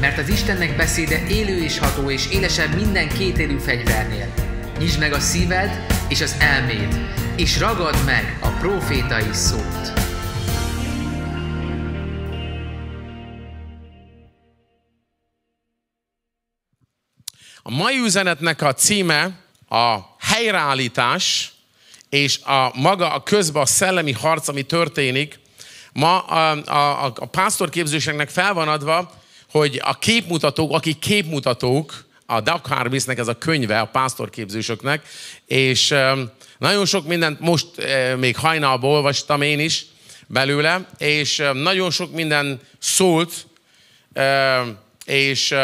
mert az Istennek beszéde élő és ható és élesebb minden kétélű fegyvernél. Nyisd meg a szíved és az elméd, és ragad meg a profétai szót. A mai üzenetnek a címe a helyreállítás, és a maga a közben a szellemi harc, ami történik, Ma a, a, a pásztorképzőseknek fel van adva hogy a képmutatók, akik képmutatók, a Doug Harvisnek ez a könyve a pásztorképzősöknek, és nagyon sok mindent most még hajnalból olvastam én is belőle, és nagyon sok minden szólt, és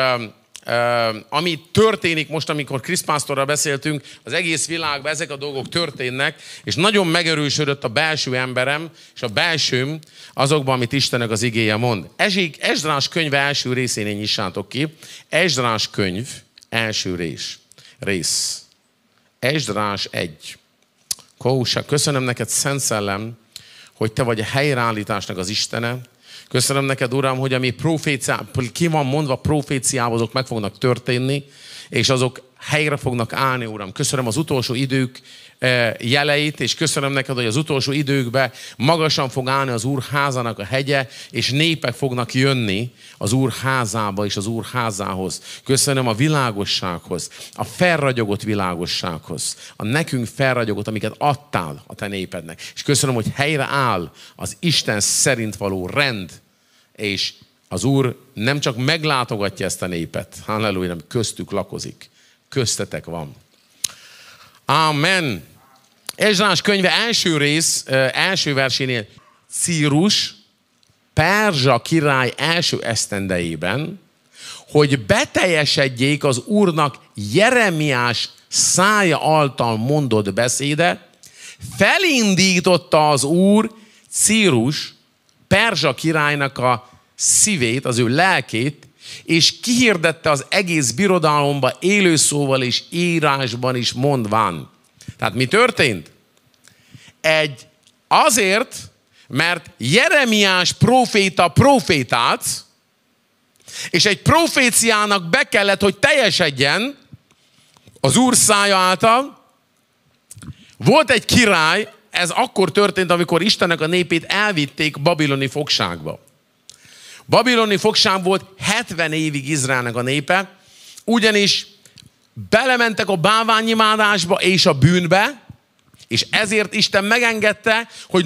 ami történik most, amikor Chris Pastorral beszéltünk, az egész világban ezek a dolgok történnek, és nagyon megerősödött a belső emberem, és a belsőm azokban, amit Istenek az igéje mond. Ezsik, Ezdrás könyve első részén én nyissátok ki. Ezdrás könyv első rész. rész. Ezdrás egy. Kósa, köszönöm neked, Szent Szellem, hogy te vagy a helyreállításnak az Istene, Köszönöm neked, Uram, hogy ami profécia, ki van mondva proféciával, azok meg fognak történni, és azok helyre fognak állni, Uram. Köszönöm az utolsó idők eh, jeleit, és köszönöm neked, hogy az utolsó időkben magasan fog állni az Úr házának a hegye, és népek fognak jönni az Úr házába és az Úr házához. Köszönöm a világossághoz, a felragyogott világossághoz, a nekünk felragyogott, amiket adtál a te népednek. És köszönöm, hogy helyre áll az Isten szerint való rend, és az Úr nem csak meglátogatja ezt a népet, halleluja, nem köztük lakozik. Köztetek van. Amen. Ezrás könyve első rész, első versénél Círus, Perzsa király első esztendejében, hogy beteljesedjék az Úrnak Jeremiás szája által mondott beszéde, felindította az Úr Círus, Perzsa királynak a szívét, az ő lelkét, és kihirdette az egész birodalomba élőszóval és írásban is mondván. Tehát mi történt? Egy azért, mert Jeremiás proféta profétát, és egy proféciának be kellett, hogy teljesedjen az úr szája által. Volt egy király, ez akkor történt, amikor Istennek a népét elvitték babiloni fogságba. Babiloni fogság volt 70 évig Izraelnek a népe, ugyanis belementek a báványimádásba és a bűnbe, és ezért Isten megengedte, hogy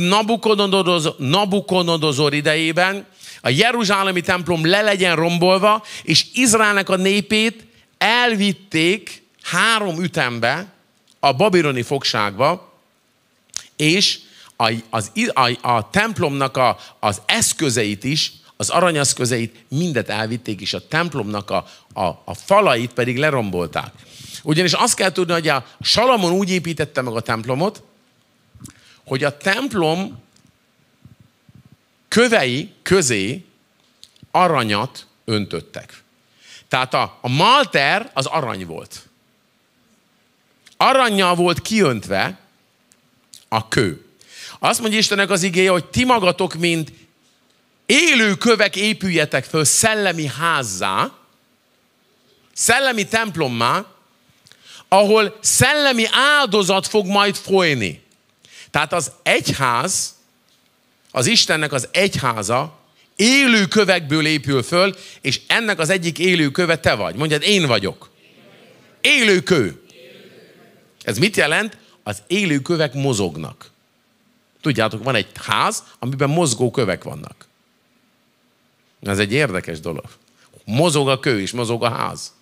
Nabukodonozor, idejében a Jeruzsálemi templom le legyen rombolva, és Izraelnek a népét elvitték három ütembe a babiloni fogságba, és a, az, a, a templomnak a, az eszközeit is az aranyaszközeit mindet elvitték, és a templomnak a, a, a falait pedig lerombolták. Ugyanis azt kell tudni, hogy a Salamon úgy építette meg a templomot, hogy a templom kövei közé aranyat öntöttek. Tehát a, a malter az arany volt. Aranyjal volt kiöntve a kő. Azt mondja Istennek az igéje, hogy ti magatok, mint Élő kövek épüljetek föl szellemi házzá, szellemi templommá, ahol szellemi áldozat fog majd folyni. Tehát az egyház, az Istennek az egyháza élő kövekből épül föl, és ennek az egyik élő köve te vagy. Mondjad, én vagyok. Élő kő. Ez mit jelent? Az élő kövek mozognak. Tudjátok, van egy ház, amiben mozgó kövek vannak. Ez egy érdekes dolog. Mozog a kő is, mozog a ház.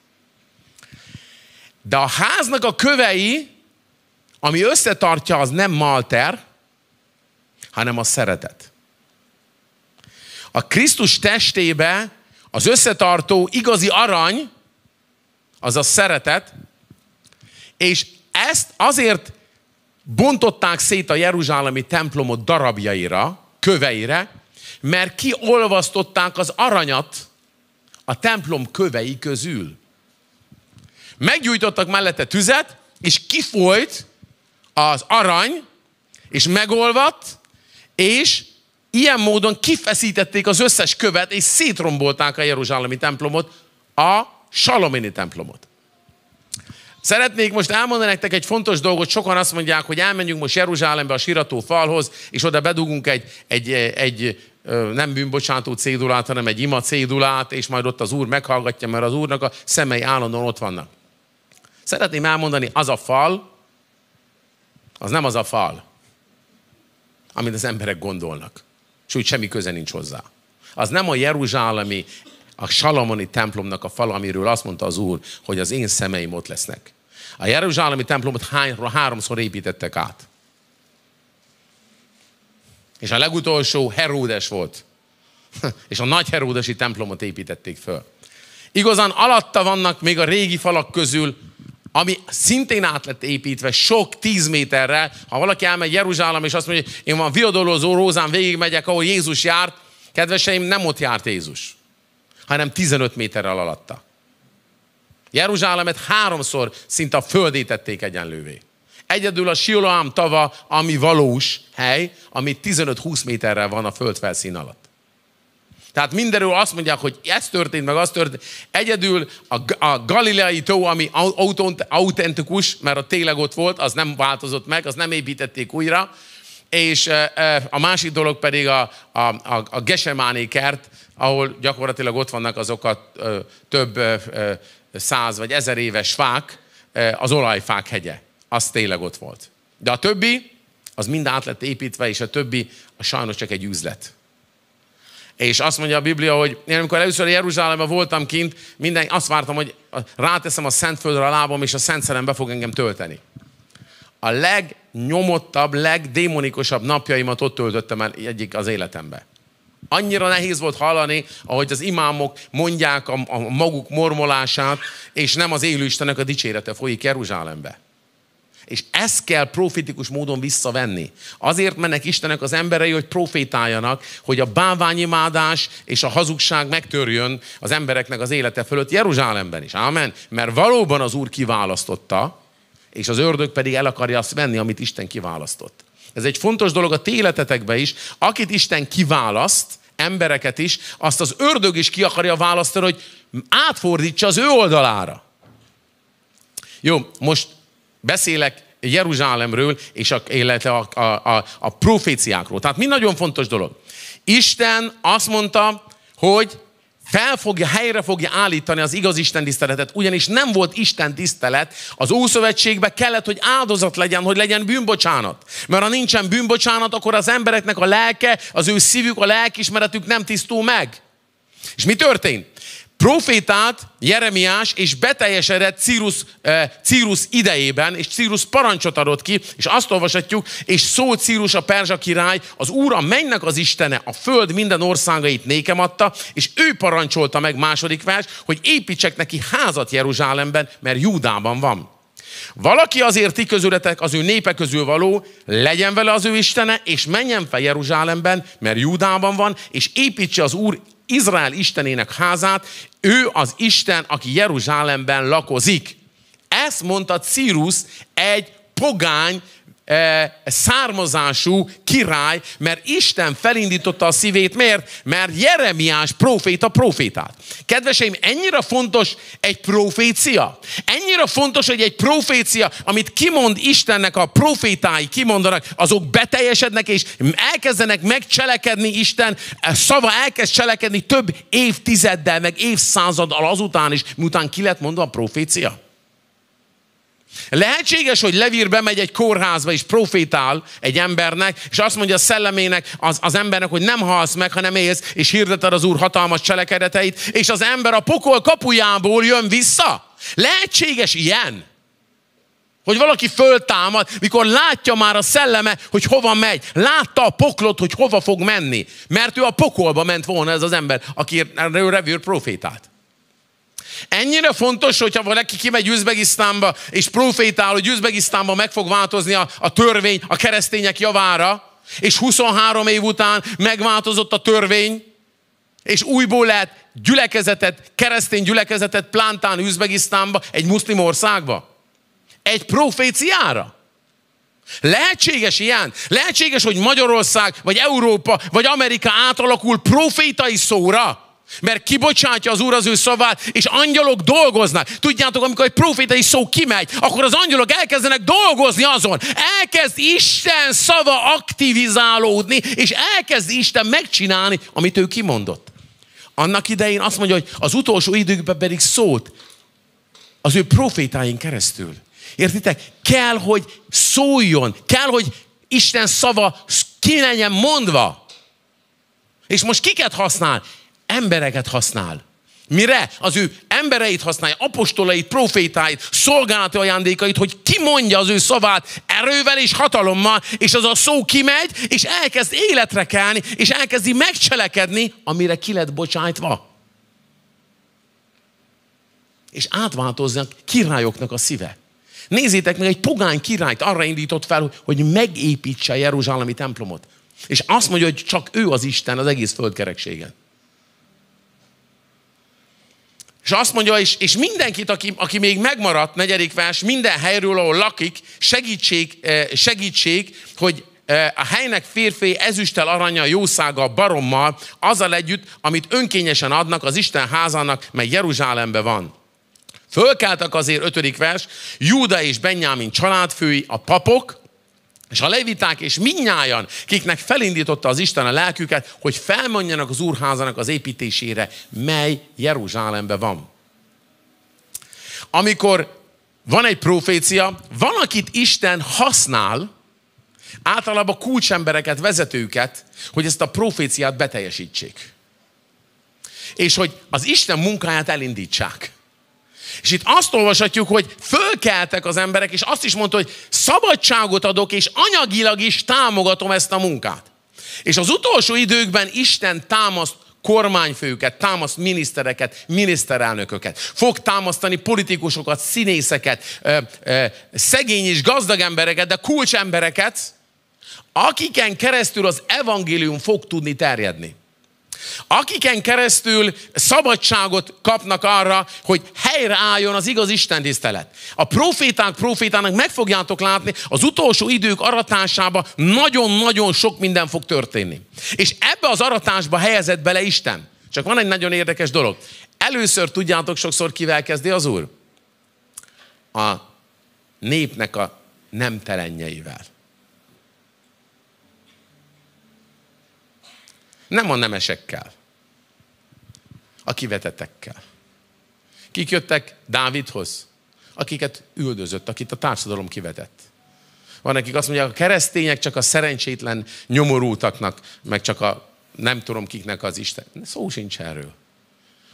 De a háznak a kövei, ami összetartja, az nem malter, hanem a szeretet. A Krisztus testébe az összetartó igazi arany, az a szeretet, és ezt azért bontották szét a Jeruzsálemi templomot darabjaira, köveire, mert kiolvasztották az aranyat a templom kövei közül. Meggyújtottak mellette tüzet, és kifolyt az arany, és megolvadt, és ilyen módon kifeszítették az összes követ, és szétrombolták a Jeruzsálemi templomot, a Salomini templomot. Szeretnék most elmondani nektek egy fontos dolgot. Sokan azt mondják, hogy elmenjünk most Jeruzsálembe a Sirató falhoz, és oda bedugunk egy, egy, egy nem bűnbocsátó cédulát, hanem egy ima cédulát, és majd ott az úr meghallgatja, mert az úrnak a szemei állandóan ott vannak. Szeretném elmondani, az a fal, az nem az a fal, amit az emberek gondolnak. És úgy semmi köze nincs hozzá. Az nem a jeruzsálemi, a salamoni templomnak a fal, amiről azt mondta az úr, hogy az én szemeim ott lesznek. A jeruzsálemi templomot háromszor építettek át. És a legutolsó Heródes volt. és a nagy Heródesi templomot építették föl. Igazán alatta vannak még a régi falak közül, ami szintén át lett építve sok tíz méterre. Ha valaki elmegy Jeruzsálem, és azt mondja, hogy én van viadolózó rózán végigmegyek, ahol Jézus járt, kedveseim, nem ott járt Jézus, hanem 15 méterrel alatta. Jeruzsálemet háromszor szinte a földét tették egyenlővé. Egyedül a Siloam tava, ami valós hely, ami 15-20 méterrel van a földfelszín alatt. Tehát mindenről azt mondják, hogy ez történt, meg az történt. Egyedül a, a galileai tó, ami autentikus, mert a tényleg ott volt, az nem változott meg, az nem építették újra. És a másik dolog pedig a, a, a, a Gesemáné kert, ahol gyakorlatilag ott vannak azok a több száz vagy ezer éves fák, az olajfák hegye az tényleg ott volt. De a többi, az mind át lett építve, és a többi a sajnos csak egy üzlet. És azt mondja a Biblia, hogy én amikor először Jeruzsálemben voltam kint, minden, azt vártam, hogy ráteszem a Szentföldre a lábam, és a Szent Szerem be fog engem tölteni. A legnyomottabb, legdémonikusabb napjaimat ott töltöttem el egyik az életembe. Annyira nehéz volt hallani, ahogy az imámok mondják a, a maguk mormolását, és nem az élő Istennek a dicsérete folyik Jeruzsálembe. És ezt kell profitikus módon visszavenni. Azért mennek Istenek az emberei, hogy profétáljanak, hogy a báványimádás és a hazugság megtörjön az embereknek az élete fölött Jeruzsálemben is. Ámen. Mert valóban az Úr kiválasztotta, és az ördög pedig el akarja azt venni, amit Isten kiválasztott. Ez egy fontos dolog a téletetekbe is. Akit Isten kiválaszt, embereket is, azt az ördög is ki akarja választani, hogy átfordítsa az ő oldalára. Jó, most Beszélek Jeruzsálemről, és a, illetve a, a, a, a proféciákról. Tehát mi nagyon fontos dolog. Isten azt mondta, hogy fel fogja, helyre fogja állítani az igaz Isten tiszteletet, ugyanis nem volt Isten tisztelet. Az Ószövetségben kellett, hogy áldozat legyen, hogy legyen bűnbocsánat. Mert ha nincsen bűnbocsánat, akkor az embereknek a lelke, az ő szívük, a lelkismeretük nem tisztul meg. És mi történt? profétát Jeremiás, és beteljesedett Círus, eh, Círus idejében, és Círus parancsot adott ki, és azt olvashatjuk, és szólt Círus a perzsa király, az Úr a mennek az Istene, a föld minden országait nékem adta, és ő parancsolta meg második vers, hogy építsek neki házat Jeruzsálemben, mert Júdában van. Valaki azért ti közületek, az ő népe közül való, legyen vele az ő Istene, és menjen fel Jeruzsálemben, mert Júdában van, és építse az Úr Izrael Istenének házát, ő az Isten, aki Jeruzsálemben lakozik. Ezt mondta Círus egy pogány származású király, mert Isten felindította a szívét. Miért? Mert Jeremiás proféta profétát. Kedveseim, ennyire fontos egy profécia. Ennyire fontos, hogy egy profécia, amit kimond Istennek a profétái kimondanak, azok beteljesednek és elkezdenek megcselekedni Isten szava elkezd cselekedni több évtizeddel, meg évszázaddal azután is, miután ki lett mondva a profécia. Lehetséges, hogy Levír bemegy egy kórházba és profétál egy embernek, és azt mondja a szellemének, az, az embernek, hogy nem halsz meg, hanem élsz, és hirdeted az Úr hatalmas cselekedeteit, és az ember a pokol kapujából jön vissza. Lehetséges ilyen. Hogy valaki föltámad, mikor látja már a szelleme, hogy hova megy. Látta a poklot, hogy hova fog menni. Mert ő a pokolba ment volna ez az ember, aki revőr profétált. Ennyire fontos, hogyha valaki kimegy Üzbegisztánba, és profétál, hogy Üzbegisztánba meg fog változni a, a törvény a keresztények javára, és 23 év után megváltozott a törvény, és újból lehet gyülekezetet, keresztény gyülekezetet plántálni Üzbegisztánba, egy muszlim országba. Egy proféciára. Lehetséges ilyen? Lehetséges, hogy Magyarország, vagy Európa, vagy Amerika átalakul profétai szóra? Mert kibocsátja az Úr az ő szavát, és angyalok dolgoznak. Tudjátok, amikor egy profétai szó kimegy, akkor az angyalok elkezdenek dolgozni azon. Elkezd Isten szava aktivizálódni, és elkezd Isten megcsinálni, amit ő kimondott. Annak idején azt mondja, hogy az utolsó időkben pedig szólt az ő profétáin keresztül. Értitek? Kell, hogy szóljon, kell, hogy Isten szava ki legyen mondva. És most kiket használ? embereket használ. Mire? Az ő embereit használja, apostolait, profétáit, szolgálati ajándékait, hogy kimondja az ő szavát erővel és hatalommal, és az a szó kimegy, és elkezd életre kelni, és elkezdi megcselekedni, amire ki lett bocsájtva. És átváltoznak királyoknak a szíve. Nézzétek meg, egy pogány királyt arra indított fel, hogy megépítse a Jeruzsálemi templomot. És azt mondja, hogy csak ő az Isten az egész földkerekségen. És azt mondja, és, és mindenkit, aki, aki még megmaradt, negyedik vers, minden helyről, ahol lakik, segítség, eh, segítség hogy eh, a helynek férfi ezüsttel, aranya, jószága, barommal, azzal együtt, amit önkényesen adnak az Isten házának, mely Jeruzsálemben van. Fölkeltek azért, ötödik vers, Júda és Benyámin családfői, a papok, és a leviták és minnyájan, kiknek felindította az Isten a lelküket, hogy felmondjanak az úrházának az építésére, mely Jeruzsálemben van. Amikor van egy profécia, van, akit Isten használ, általában kulcsembereket, vezetőket, hogy ezt a proféciát beteljesítsék. És hogy az Isten munkáját elindítsák. És itt azt olvashatjuk, hogy fölkeltek az emberek, és azt is mondta, hogy szabadságot adok, és anyagilag is támogatom ezt a munkát. És az utolsó időkben Isten támaszt kormányfőket, támaszt minisztereket, miniszterelnököket. Fog támasztani politikusokat, színészeket, ö, ö, szegény és gazdag embereket, de kulcsembereket, akiken keresztül az evangélium fog tudni terjedni. Akiken keresztül szabadságot kapnak arra, hogy helyreálljon az igaz Isten tisztelet. A proféták profétának meg fogjátok látni, az utolsó idők aratásába nagyon-nagyon sok minden fog történni. És ebbe az aratásba helyezett bele Isten. Csak van egy nagyon érdekes dolog. Először tudjátok sokszor kivel kezdi az Úr? A népnek a nemtelenjeivel. Nem a nemesekkel, a kivetetekkel. Kik jöttek Dávidhoz? Akiket üldözött, akit a társadalom kivetett. Van, nekik azt mondják, a keresztények csak a szerencsétlen nyomorultaknak, meg csak a nem tudom kiknek az Isten. Szó sincs erről.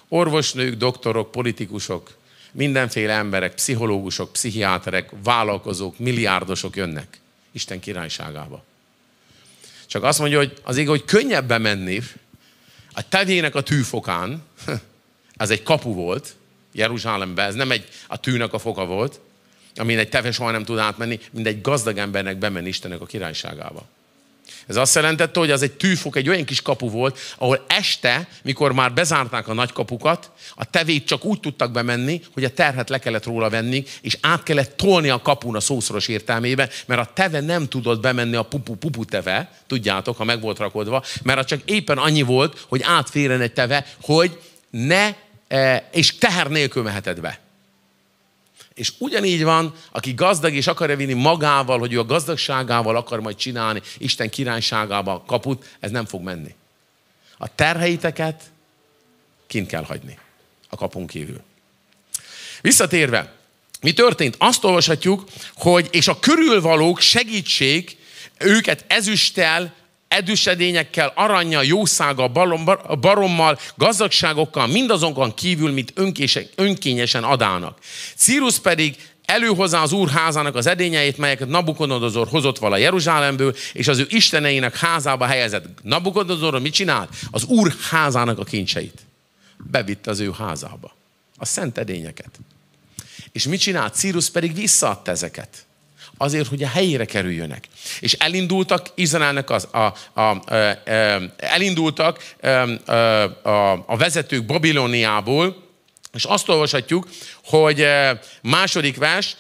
Orvosnők, doktorok, politikusok, mindenféle emberek, pszichológusok, pszichiáterek, vállalkozók, milliárdosok jönnek Isten királyságába. Csak azt mondja, hogy az ég, hogy könnyebb bemenni a tevének a tűfokán, az egy kapu volt Jeruzsálembe, ez nem egy, a tűnek a foka volt, amin egy teve soha nem tud átmenni, mint egy gazdag embernek bemenni Istennek a királyságába. Ez azt jelentette, hogy az egy tűfok, egy olyan kis kapu volt, ahol este, mikor már bezárták a nagy kapukat, a tevét csak úgy tudtak bemenni, hogy a terhet le kellett róla venni, és át kellett tolni a kapun a szószoros értelmében, mert a teve nem tudott bemenni a pupu-pupu teve, tudjátok, ha meg volt rakodva, mert csak éppen annyi volt, hogy átférjen egy teve, hogy ne, eh, és teher nélkül mehetett be. És ugyanígy van, aki gazdag és akarja vinni magával, hogy ő a gazdagságával akar majd csinálni Isten királyságába kaput, ez nem fog menni. A terheiteket kint kell hagyni a kapunk kívül. Visszatérve, mi történt? Azt olvashatjuk, hogy és a körülvalók segítség őket ezüsttel, edüsedényekkel, aranya, jószága, barommal, gazdagságokkal, mindazonkan kívül, mint önkényesen adának. Círus pedig előhozza az úr házának az edényeit, melyeket Nabukodonozor hozott vala Jeruzsálemből, és az ő isteneinek házába helyezett. Nabukodonozor mit csinált? Az úr házának a kincseit. Bevitt az ő házába. A szent edényeket. És mit csinált? Círus pedig visszaadta ezeket azért, hogy a helyére kerüljönek. És elindultak Izraelnek az, a, a, a, elindultak a, a, a vezetők Babiloniából, és azt olvashatjuk, hogy második vers,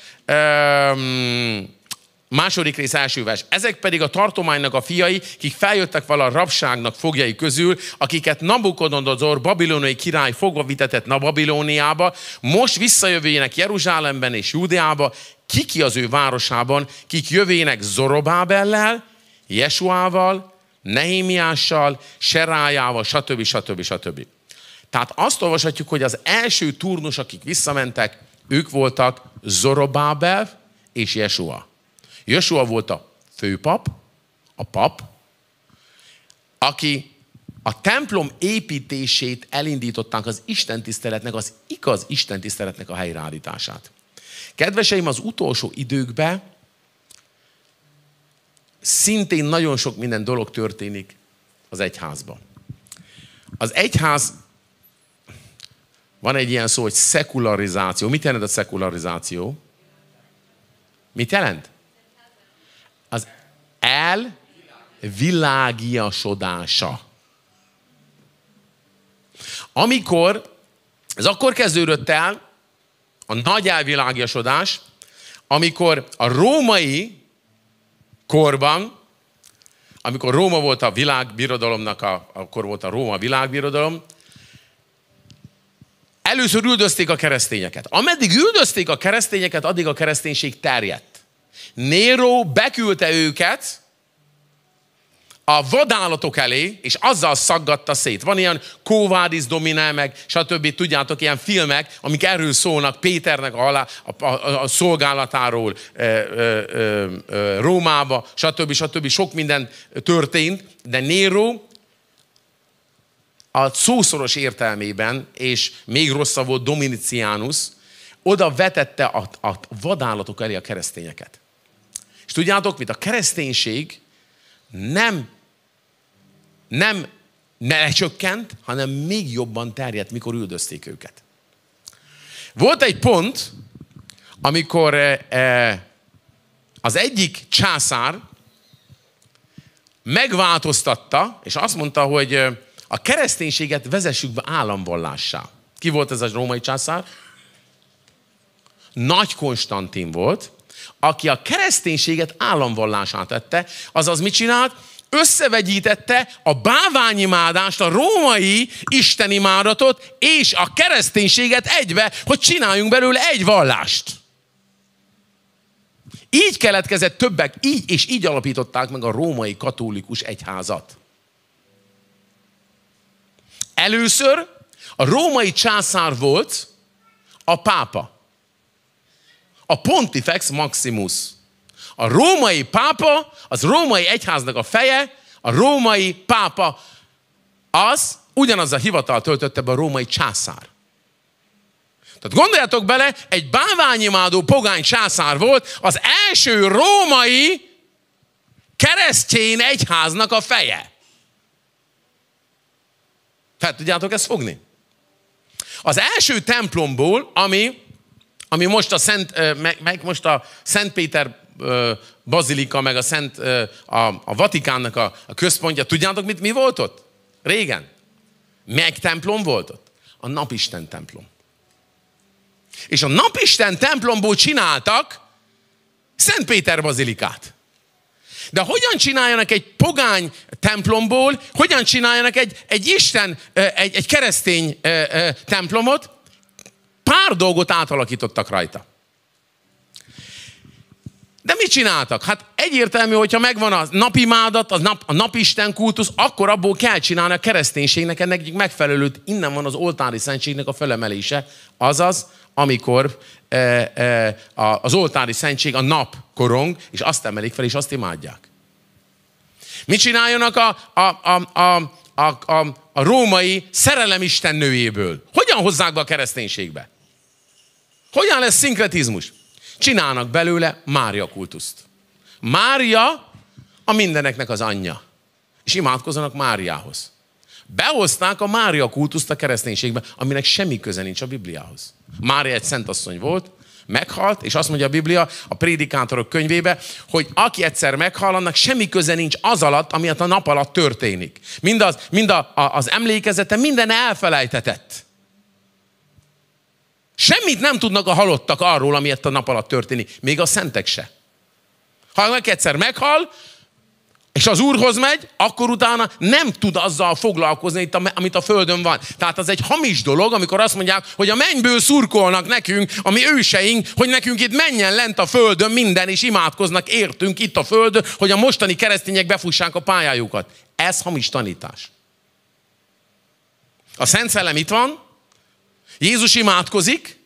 Második rész, első vers. Ezek pedig a tartománynak a fiai, kik feljöttek vala a rabságnak fogjai közül, akiket Nabukodonozor, babilonai király fogva vitetett Nababilóniába, most visszajövőjének Jeruzsálemben és Júdeába, kiki az ő városában, kik jövének Zorobábellel, Jesuával, Nehémiással, Serájával, stb. stb. stb. Tehát azt olvashatjuk, hogy az első turnus, akik visszamentek, ők voltak Zorobábel és Jesua. Jesua volt a főpap, a pap, aki a templom építését elindították az istentiszteletnek, az igaz istentiszteletnek a helyreállítását. Kedveseim, az utolsó időkben szintén nagyon sok minden dolog történik az egyházban. Az egyház, van egy ilyen szó, hogy szekularizáció. Mit jelent a szekularizáció? Mit jelent? Az el világiasodása. Amikor, ez akkor kezdődött el, a nagy elvilágiasodás, amikor a római korban, amikor Róma volt a világbirodalomnak, a, akkor volt a Róma világbirodalom, először üldözték a keresztényeket. Ameddig üldözték a keresztényeket, addig a kereszténység terjedt. Néró beküldte őket a vadállatok elé, és azzal szaggatta szét. Van ilyen Kóvádis dominál meg stb. Tudjátok, ilyen filmek, amik erről szólnak Péternek a, halá, a, a, a szolgálatáról e, e, e, e, Rómába, stb. stb. Sok minden történt, de Nero a szószoros értelmében, és még rosszabb volt Dominicianus, oda vetette a, a vadállatok elé a keresztényeket. És tudjátok mit? A kereszténység nem, nem ne lecsökkent, hanem még jobban terjedt, mikor üldözték őket. Volt egy pont, amikor eh, eh, az egyik császár megváltoztatta, és azt mondta, hogy eh, a kereszténységet vezessük be államvallássá. Ki volt ez a római császár? Nagy Konstantin volt, aki a kereszténységet államvallásá tette, azaz mit csinált? Összevegyítette a báványimádást, a római isteni imádatot és a kereszténységet egybe, hogy csináljunk belőle egy vallást. Így keletkezett többek, így és így alapították meg a római katolikus egyházat. Először a római császár volt a pápa a Pontifex Maximus. A római pápa, az római egyháznak a feje, a római pápa, az ugyanaz a hivatal töltötte be a római császár. Tehát gondoljatok bele, egy báványimádó pogány császár volt az első római keresztjén egyháznak a feje. Fel tudjátok ezt fogni? Az első templomból, ami ami most a Szent, meg, meg most a Szent Péter bazilika, meg a Szent, a, a Vatikánnak a, a központja. Tudjátok, mit, mi volt ott? Régen. Meg templom volt ott? A Napisten templom. És a Napisten templomból csináltak Szent Péter bazilikát. De hogyan csináljanak egy pogány templomból, hogyan csináljanak egy, egy Isten, egy, egy keresztény templomot? pár dolgot átalakítottak rajta. De mit csináltak? Hát egyértelmű, hogyha megvan a napi mádat, a, nap, a napisten kultusz, akkor abból kell csinálni a kereszténységnek ennek egyik megfelelőt. Innen van az oltári szentségnek a felemelése, azaz, amikor e, e, az oltári szentség a nap korong, és azt emelik fel, és azt imádják. Mit csináljanak a, a, a, a, a, a, a római szerelemisten nőjéből? Hogyan hozzák be a kereszténységbe? Hogyan lesz szinkretizmus? Csinálnak belőle Mária kultuszt. Mária a mindeneknek az anyja. És imádkozanak Máriához. Behozták a Mária kultuszt a kereszténységbe, aminek semmi köze nincs a Bibliához. Mária egy szentasszony volt, meghalt, és azt mondja a Biblia a prédikátorok könyvébe, hogy aki egyszer meghal, annak semmi köze nincs az alatt, ami a nap alatt történik. Mind, az, mind a, a, az emlékezete, minden elfelejtetett. Semmit nem tudnak a halottak arról, ami a nap alatt történik. Még a szentek se. Ha meg egyszer meghal, és az Úrhoz megy, akkor utána nem tud azzal foglalkozni, amit a Földön van. Tehát az egy hamis dolog, amikor azt mondják, hogy a mennyből szurkolnak nekünk, a mi őseink, hogy nekünk itt menjen lent a Földön minden, és imádkoznak értünk itt a Földön, hogy a mostani keresztények befussák a pályájukat. Ez hamis tanítás. A Szent Szellem itt van, Jézus imádkozik,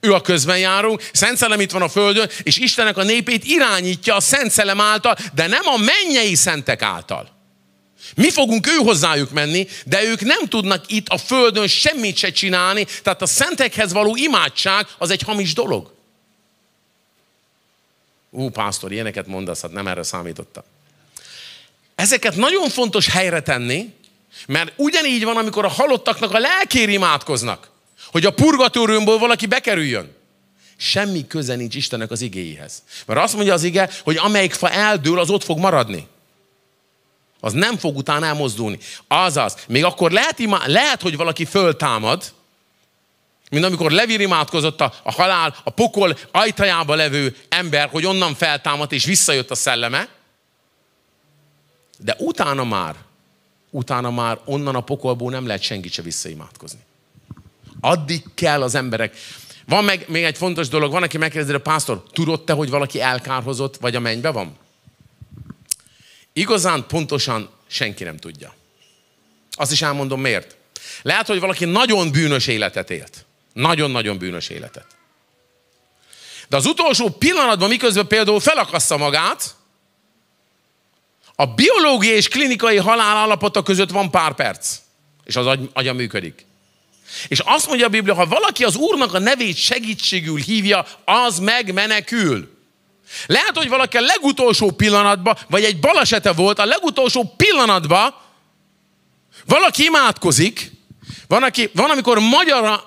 ő a közben járunk, Szent Szellem itt van a Földön, és Istenek a népét irányítja a Szent Szellem által, de nem a mennyei szentek által. Mi fogunk ő hozzájuk menni, de ők nem tudnak itt a Földön semmit se csinálni, tehát a szentekhez való imádság az egy hamis dolog. Ú, pásztor, ilyeneket mondasz, hát nem erre számítottam. Ezeket nagyon fontos helyre tenni, mert ugyanígy van, amikor a halottaknak a lelkér imádkoznak hogy a purgatóriumból valaki bekerüljön. Semmi köze nincs Istennek az igéihez. Mert azt mondja az ige, hogy amelyik fa eldől, az ott fog maradni. Az nem fog utána elmozdulni. Azaz, még akkor lehet, lehet hogy valaki föltámad, mint amikor Levi imádkozott a, a halál, a pokol ajtajába levő ember, hogy onnan feltámadt és visszajött a szelleme, de utána már, utána már onnan a pokolból nem lehet senkit se visszaimádkozni. Addig kell az emberek. Van meg még egy fontos dolog, van, aki megkérdezi a pásztor, tudod te, hogy valaki elkárhozott, vagy a mennybe van? Igazán pontosan senki nem tudja. Azt is elmondom miért. Lehet, hogy valaki nagyon bűnös életet élt. Nagyon-nagyon bűnös életet. De az utolsó pillanatban, miközben például felakassa magát, a biológiai és klinikai halál állapota között van pár perc, és az agy, agya működik. És azt mondja a Biblia, ha valaki az Úrnak a nevét segítségül hívja, az megmenekül. Lehet, hogy valaki a legutolsó pillanatban, vagy egy balesete volt, a legutolsó pillanatban valaki imádkozik, van, aki, van amikor magyar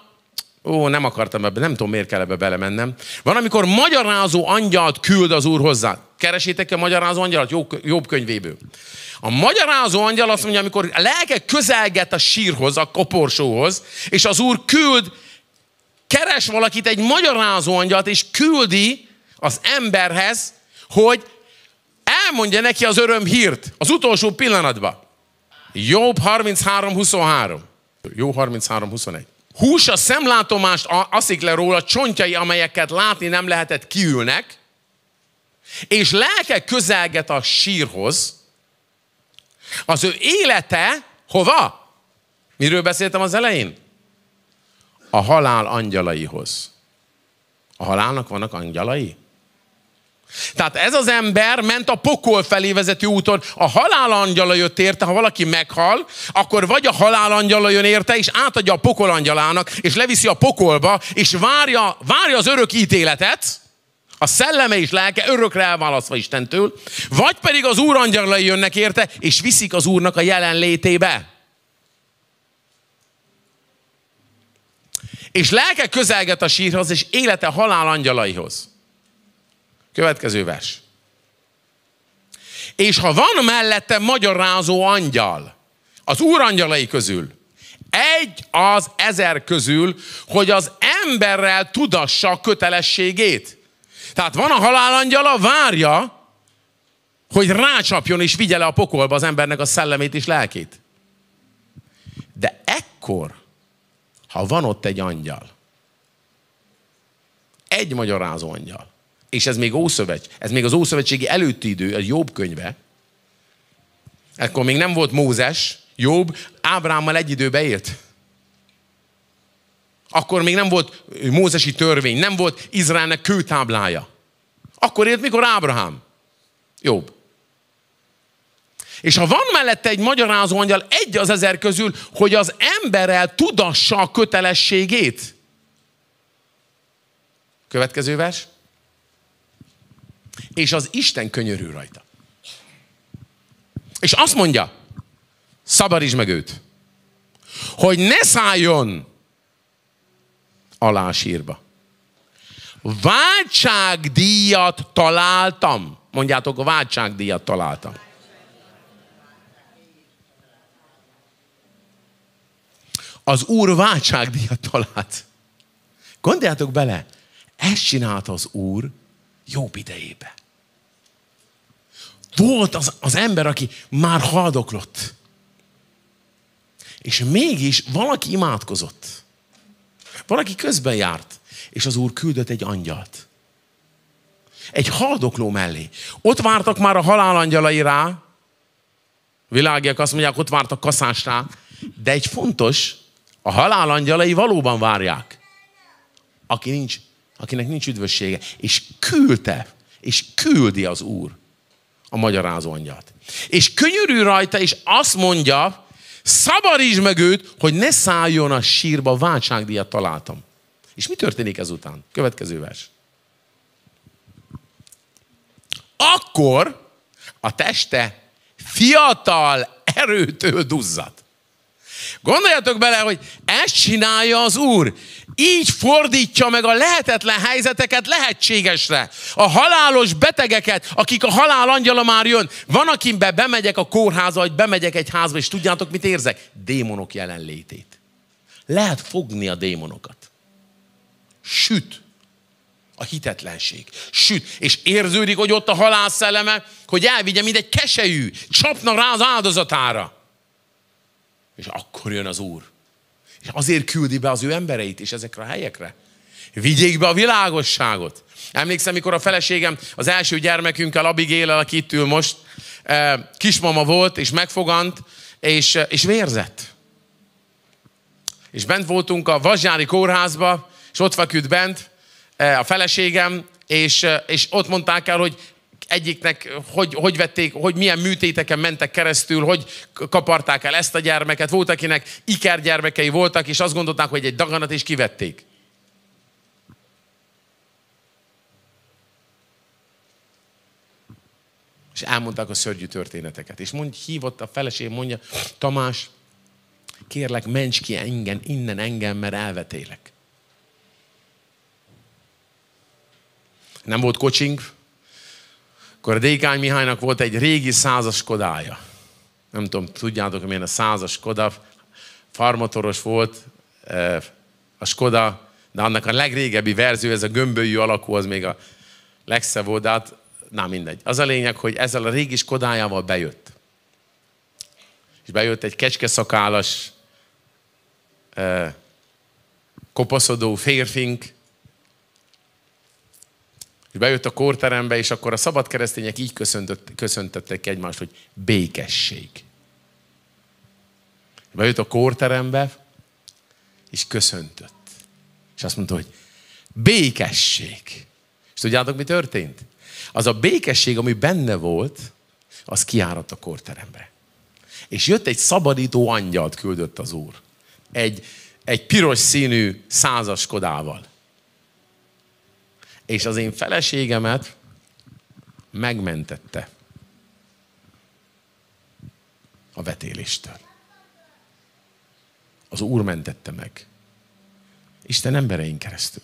Ó, nem akartam ebbe, nem tudom, miért kell ebbe belemennem. Van, amikor magyarázó angyalt küld az Úr hozzá. Keresétek ki a magyarázó angyalat Jobb, jobb könyvéből. A magyarázó angyal azt mondja, amikor a lelke közelget a sírhoz, a koporsóhoz, és az Úr küld, keres valakit egy magyarázó angyalt, és küldi az emberhez, hogy elmondja neki az öröm hírt az utolsó pillanatban. Jobb 33-23. Jó 33-21. Hús a szemlátomást aszik le róla, csontjai, amelyeket látni nem lehetett, kiülnek, és lelke közelget a sírhoz, az ő élete hova? Miről beszéltem az elején? A halál angyalaihoz. A halálnak vannak angyalai? Tehát ez az ember ment a pokol felé vezető úton, a angyala jött érte, ha valaki meghal, akkor vagy a angyala jön érte, és átadja a pokolangyalának, és leviszi a pokolba, és várja, várja az örök ítéletet, a szelleme és lelke örökre elválasztva Istentől, vagy pedig az úr angyalai jönnek érte, és viszik az úrnak a jelenlétébe. És lelke közelget a sírhoz, és élete halál angyalaihoz. Következő vers. És ha van mellette magyarázó angyal, az úr angyalai közül, egy az ezer közül, hogy az emberrel tudassa a kötelességét. Tehát van a halálangyala, várja, hogy rácsapjon és vigye le a pokolba az embernek a szellemét és lelkét. De ekkor, ha van ott egy angyal, egy magyarázó angyal, és ez még Ószövet, ez még az Ószövetségi előtti idő, a Jobb könyve, ekkor még nem volt Mózes, Jobb, Ábrámmal egy időbe élt. Akkor még nem volt mózesi törvény, nem volt Izraelnek kőtáblája. Akkor élt, mikor Ábrahám. Jobb. És ha van mellette egy magyarázó angyal, egy az ezer közül, hogy az emberrel tudassa a kötelességét. Következő vers. És az Isten könyörül rajta. És azt mondja, szabadíts meg őt, hogy ne szálljon alá a sírba. Váltságdíjat találtam. Mondjátok, váltságdíjat találtam. Az Úr váltságdíjat talált. Gondoljátok bele, ezt csinálta az Úr jobb idejébe. Volt az, az ember, aki már haldoklott. És mégis valaki imádkozott. Valaki közben járt, és az Úr küldött egy angyalt. Egy haldokló mellé. Ott vártak már a angyalai rá, világiak azt mondják, ott vártak kaszás rá, de egy fontos, a angyalai valóban várják. Aki nincs akinek nincs üdvössége, és küldte, és küldi az Úr a magyarázó angyalt. És könyörül rajta, és azt mondja, szabarítsd meg őt, hogy ne szálljon a sírba, váltságdíjat találtam. És mi történik ezután? Következő vers. Akkor a teste fiatal erőtől duzzat. Gondoljatok bele, hogy ezt csinálja az Úr. Így fordítja meg a lehetetlen helyzeteket lehetségesre. A halálos betegeket, akik a halál angyala már jön. Van, akinbe bemegyek a kórházba, vagy bemegyek egy házba, és tudjátok, mit érzek? Démonok jelenlétét. Lehet fogni a démonokat. Süt a hitetlenség. Süt, és érződik, hogy ott a halál szelleme, hogy elvigye, mint egy keselyű. Csapna rá az áldozatára. És akkor jön az Úr. És azért küldi be az ő embereit és ezekre a helyekre. Vigyék be a világosságot. Emlékszem, mikor a feleségem az első gyermekünkkel, Abigélel, aki itt ül most, eh, kismama volt, és megfogant, és, eh, és vérzett. És bent voltunk a Vazsári kórházba, és ott feküdt bent eh, a feleségem, és, és ott mondták el, hogy egyiknek hogy, hogy vették, hogy milyen műtéteken mentek keresztül, hogy kaparták el ezt a gyermeket. Volt, akinek ikergyermekei voltak, és azt gondolták, hogy egy daganat, és kivették. És elmondták a szörnyű történeteket. És mond, hívott a feleség, mondja, Tamás, kérlek, ments ki engem, innen engem, mert elvetélek. Nem volt kocsink, akkor a Dékány Mihálynak volt egy régi százas kodája. Nem tudom, tudjátok, milyen a százas koda. Farmatoros volt eh, a Skoda, de annak a legrégebbi verzió, ez a gömbölyű alakú, az még a legszebb volt, de hát na mindegy. Az a lényeg, hogy ezzel a régi Skodájával bejött. És bejött egy kecskeszakállas, eh, kopaszodó férfink, és bejött a kórterembe, és akkor a szabad keresztények így köszöntöttek egymást, hogy békesség. Bejött a kórterembe, és köszöntött. És azt mondta, hogy békesség. És tudjátok, mi történt? Az a békesség, ami benne volt, az kiáradt a kórterembe. És jött egy szabadító angyalt küldött az Úr. Egy, egy piros színű százaskodával. És az én feleségemet megmentette a vetéléstől. Az Úr mentette meg. Isten embereink keresztül.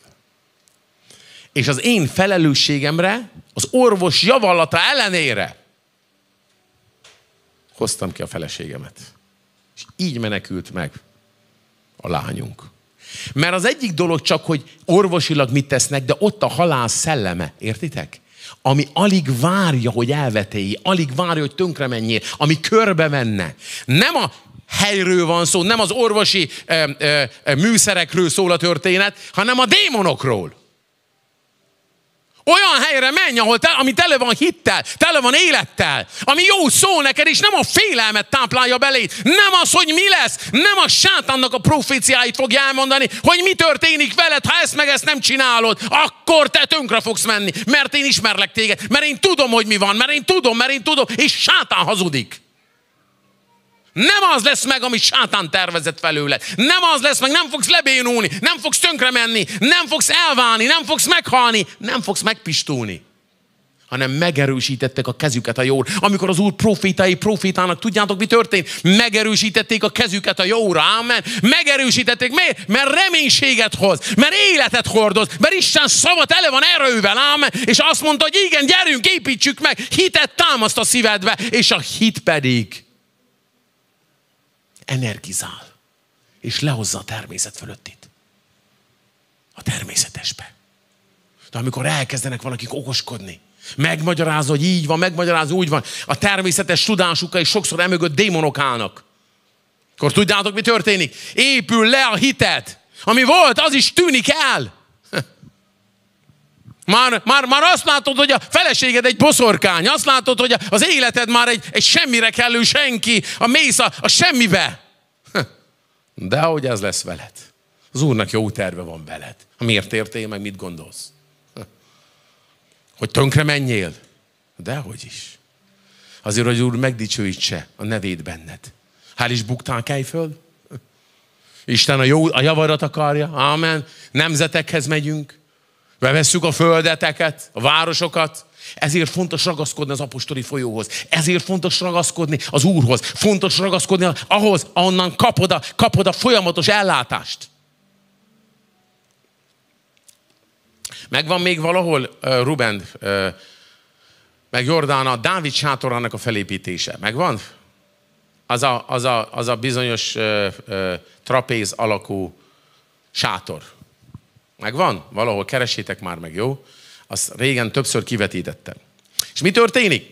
És az én felelősségemre, az orvos javallata ellenére hoztam ki a feleségemet. És így menekült meg a lányunk. Mert az egyik dolog csak, hogy orvosilag mit tesznek, de ott a halál szelleme, értitek? ami alig várja, hogy elvetéi, alig várja, hogy tönkre menjél, ami körbe menne. Nem a helyről van szó, nem az orvosi ö, eh, ö, eh, eh, műszerekről szól a történet, hanem a démonokról. Olyan helyre menj, ahol te, ami tele van hittel, tele van élettel, ami jó szó neked, és nem a félelmet táplálja beléd, nem az, hogy mi lesz, nem a sátánnak a proféciáit fogja elmondani, hogy mi történik veled, ha ezt meg ezt nem csinálod, akkor te tönkre fogsz menni, mert én ismerlek téged, mert én tudom, hogy mi van, mert én tudom, mert én tudom, és sátán hazudik. Nem az lesz meg, amit sátán tervezett felőled. Nem az lesz meg, nem fogsz lebénulni, nem fogsz tönkre menni, nem fogsz elválni, nem fogsz meghalni, nem fogsz megpistulni hanem megerősítettek a kezüket a jóra. Amikor az úr profétai profétának, tudjátok mi történt? Megerősítették a kezüket a jóra, ámen. Megerősítették, miért? Mert reménységet hoz, mert életet hordoz, mert Isten szava tele van erővel, ámen. És azt mondta, hogy igen, gyerünk, építsük meg, hitet támaszt a szívedbe, és a hit pedig energizál, és lehozza a természet fölöttit. A természetesbe. De amikor elkezdenek valakik okoskodni, megmagyarázni, hogy így van, megmagyarázni, úgy van, a természetes tudásukkal is sokszor emögött démonok állnak. Akkor tudjátok, mi történik? Épül le a hited. Ami volt, az is tűnik el. Már, már, már azt látod, hogy a feleséged egy boszorkány, azt látod, hogy az életed már egy, egy semmire kellő senki, a mész a, a semmibe. De ahogy ez lesz veled. Az Úrnak jó terve van veled. Miért értél, meg mit gondolsz? Hogy tönkre menjél? Dehogy is. Azért, hogy Úr megdicsőítse a nevét benned. Hál' is buktál kelj föl. Isten a, jó, a javarat akarja. Ámen. Nemzetekhez megyünk. Bevesszük a földeteket, a városokat. Ezért fontos ragaszkodni az apostoli folyóhoz. Ezért fontos ragaszkodni az Úrhoz. Fontos ragaszkodni ahhoz, ahonnan kapod a, kapod a folyamatos ellátást. Megvan még valahol, uh, Ruben, uh, meg Jordán, a Dávid sátorának a felépítése. Megvan? Az a, az a, az a bizonyos uh, uh, trapéz alakú sátor. Megvan? Valahol keresétek már meg, jó? Azt régen többször kivetítettem. És mi történik?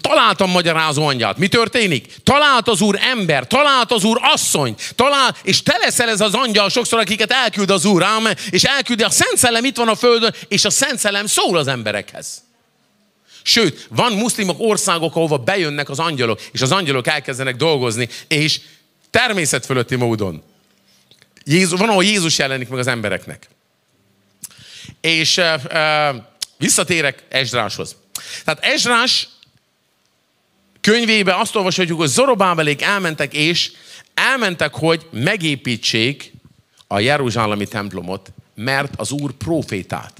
Találtam magyarázó angyalt. Mi történik? Talált az úr ember, talált az úr asszony, talál, és te leszel ez az angyal sokszor, akiket elküld az úr, ám, és elküldi, a Szent Szellem itt van a földön, és a Szent Szellem szól az emberekhez. Sőt, van muszlimok országok, ahova bejönnek az angyalok, és az angyalok elkezdenek dolgozni, és természet fölötti módon. Jézus, van, ahol Jézus jelenik meg az embereknek. És ö, ö, visszatérek Ezráshoz. Tehát Ezrás könyvébe azt olvashatjuk, hogy Zorobábelék elmentek, és elmentek, hogy megépítsék a Jeruzsálemi templomot, mert az Úr profétát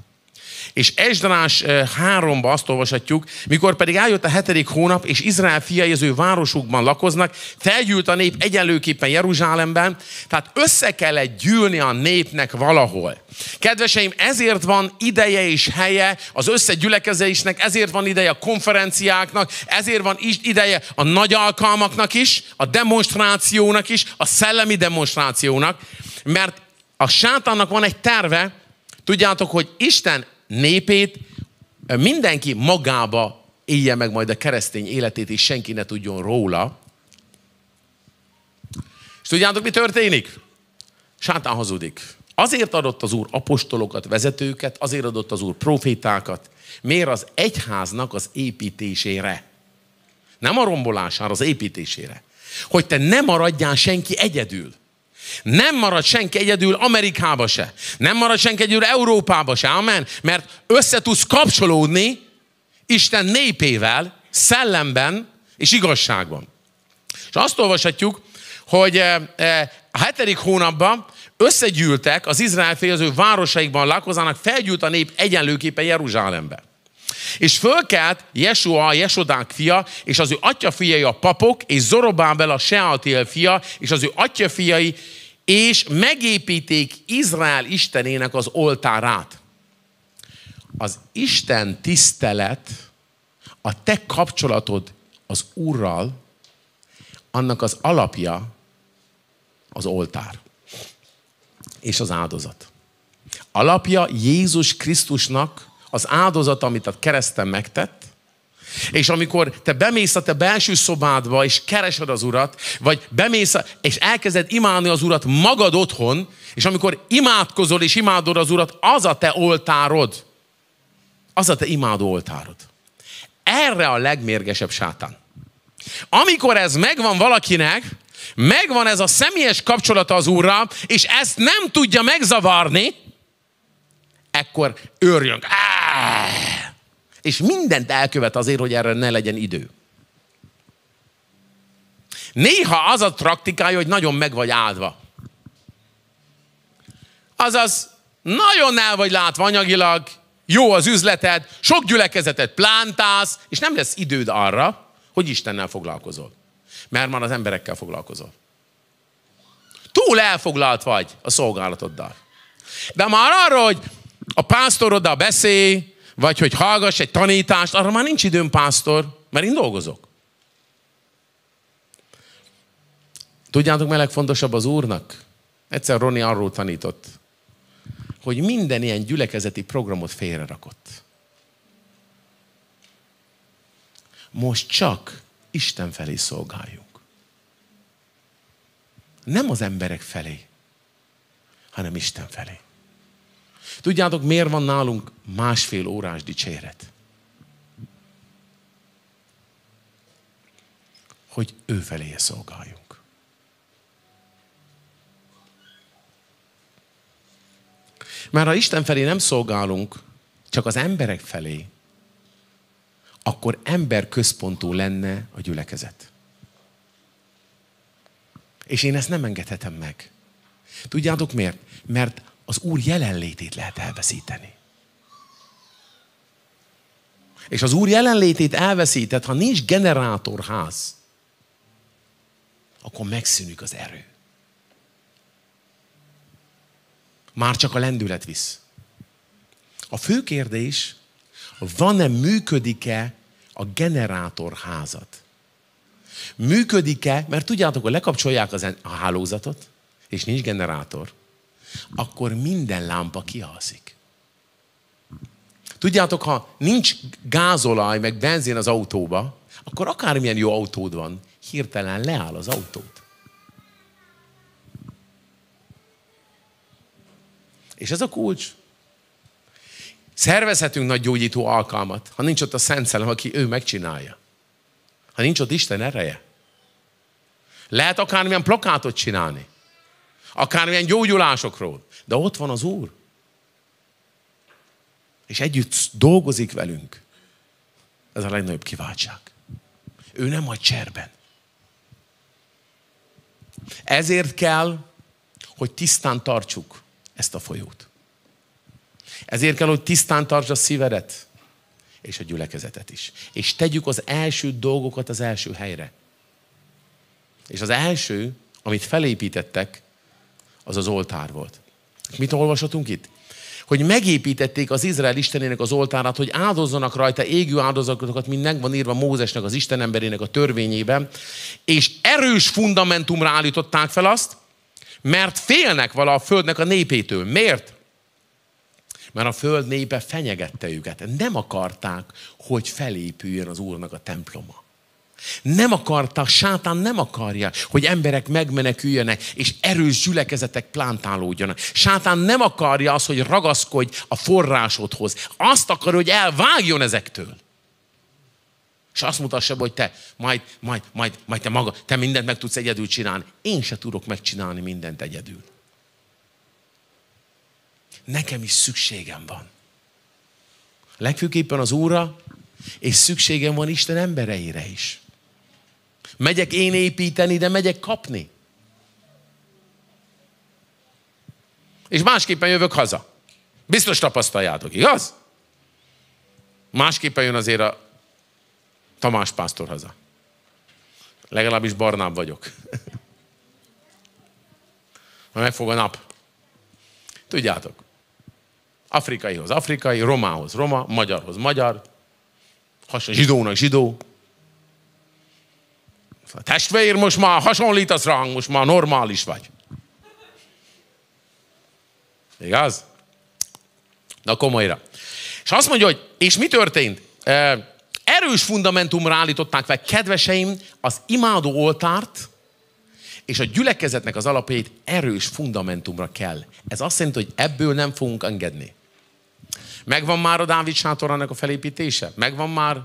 és Esdrás 3-ba eh, azt olvashatjuk, mikor pedig eljött a hetedik hónap, és Izrael fiai az ő városukban lakoznak, felgyűlt a nép egyelőképpen Jeruzsálemben, tehát össze kellett gyűlni a népnek valahol. Kedveseim, ezért van ideje és helye az összegyülekezésnek, ezért van ideje a konferenciáknak, ezért van ideje a nagy alkalmaknak is, a demonstrációnak is, a szellemi demonstrációnak, mert a sátánnak van egy terve, tudjátok, hogy Isten népét, mindenki magába élje meg majd a keresztény életét, és senki ne tudjon róla. És tudjátok, mi történik? Sátán hazudik. Azért adott az Úr apostolokat, vezetőket, azért adott az Úr profétákat. Miért az egyháznak az építésére? Nem a rombolására, az építésére. Hogy te nem maradjál senki egyedül. Nem marad senki egyedül Amerikába se. Nem marad senki egyedül Európába se. Amen. Mert össze tudsz kapcsolódni Isten népével, szellemben és igazságban. És azt olvashatjuk, hogy a eh, eh, hetedik hónapban összegyűltek az Izrael félző városaikban lakozának, felgyűlt a nép egyenlőképpen Jeruzsálembe. És fölkelt Jesua, a Jesodák fia, és az ő atya fiai a papok, és Zorobábel a Sealtiel fia, és az ő atya fiai és megépíték Izrael Istenének az oltárát. Az Isten tisztelet, a te kapcsolatod az Úrral, annak az alapja az oltár és az áldozat. Alapja Jézus Krisztusnak az áldozat, amit a kereszten megtett, és amikor te bemész a te belső szobádba, és keresed az Urat, vagy bemész, a, és elkezded imádni az Urat magad otthon, és amikor imádkozol és imádod az Urat, az a te oltárod. Az a te imádó oltárod. Erre a legmérgesebb sátán. Amikor ez megvan valakinek, megvan ez a személyes kapcsolata az Úrral, és ezt nem tudja megzavarni, ekkor őrjönk. Áh! És mindent elkövet azért, hogy erre ne legyen idő. Néha az a praktikája, hogy nagyon meg vagy áldva. Azaz, nagyon el vagy látva anyagilag, jó az üzleted, sok gyülekezetet plántálsz, és nem lesz időd arra, hogy Istennel foglalkozol. Mert már az emberekkel foglalkozol. Túl elfoglalt vagy a szolgálatoddal. De már arra, hogy a pásztoroddal beszélj, vagy hogy hallgass egy tanítást, arra már nincs időm, pásztor, mert én dolgozok. Tudjátok, meleg fontosabb az Úrnak? Egyszer Roni arról tanított, hogy minden ilyen gyülekezeti programot rakott. Most csak Isten felé szolgáljunk. Nem az emberek felé, hanem Isten felé. Tudjátok, miért van nálunk másfél órás dicséret? Hogy ő feléje szolgáljunk. mert ha Isten felé nem szolgálunk, csak az emberek felé, akkor emberközpontú lenne a gyülekezet. És én ezt nem engedhetem meg. Tudjátok miért? Mert az Úr jelenlétét lehet elveszíteni. És az Úr jelenlétét elveszített, ha nincs generátorház, akkor megszűnik az erő. Már csak a lendület visz. A fő kérdés, van-e, működik-e a generátorházat? Működik-e, mert tudjátok, hogy lekapcsolják az en- a hálózatot, és nincs generátor, akkor minden lámpa kialszik. Tudjátok, ha nincs gázolaj, meg benzin az autóba, akkor akármilyen jó autód van, hirtelen leáll az autót. És ez a kulcs. Szervezhetünk nagy gyógyító alkalmat, ha nincs ott a Szent Szellem, aki ő megcsinálja. Ha nincs ott Isten ereje. Lehet akármilyen plakátot csinálni akármilyen gyógyulásokról. De ott van az Úr. És együtt dolgozik velünk. Ez a legnagyobb kiváltság. Ő nem a cserben. Ezért kell, hogy tisztán tartsuk ezt a folyót. Ezért kell, hogy tisztán tartsd a szívedet, és a gyülekezetet is. És tegyük az első dolgokat az első helyre. És az első, amit felépítettek, az az oltár volt. Mit olvashatunk itt? Hogy megépítették az Izrael istenének az oltárát, hogy áldozzanak rajta égő áldozatokat, mint van írva Mózesnek, az Isten emberének a törvényében, és erős fundamentumra állították fel azt, mert félnek vala a földnek a népétől. Miért? mert a föld népe fenyegette őket. Nem akarták, hogy felépüljön az Úrnak a temploma. Nem akarta, sátán nem akarja, hogy emberek megmeneküljenek, és erős gyülekezetek plántálódjanak. Sátán nem akarja azt, hogy ragaszkodj a forrásodhoz. Azt akar, hogy elvágjon ezektől. És azt mutassa be, hogy te, majd, majd, majd, majd te maga, te mindent meg tudsz egyedül csinálni. Én se tudok megcsinálni mindent egyedül. Nekem is szükségem van. Legfőképpen az óra és szükségem van Isten embereire is. Megyek én építeni, de megyek kapni. És másképpen jövök haza. Biztos tapasztaljátok, igaz? Másképpen jön azért a Tamás pásztor haza. Legalábbis barnább vagyok. Ha megfog a nap. Tudjátok. Afrikaihoz afrikai, romához roma, magyarhoz magyar, hasonló zsidónak zsidó. Testvér, most már hasonlítasz ránk, most már normális vagy. Igaz? Na komolyra. És azt mondja, hogy és mi történt? Erős fundamentumra állították fel, kedveseim, az imádó oltárt, és a gyülekezetnek az alapjait erős fundamentumra kell. Ez azt jelenti, hogy ebből nem fogunk engedni. Megvan már a Dávid sátorának a felépítése? Megvan már?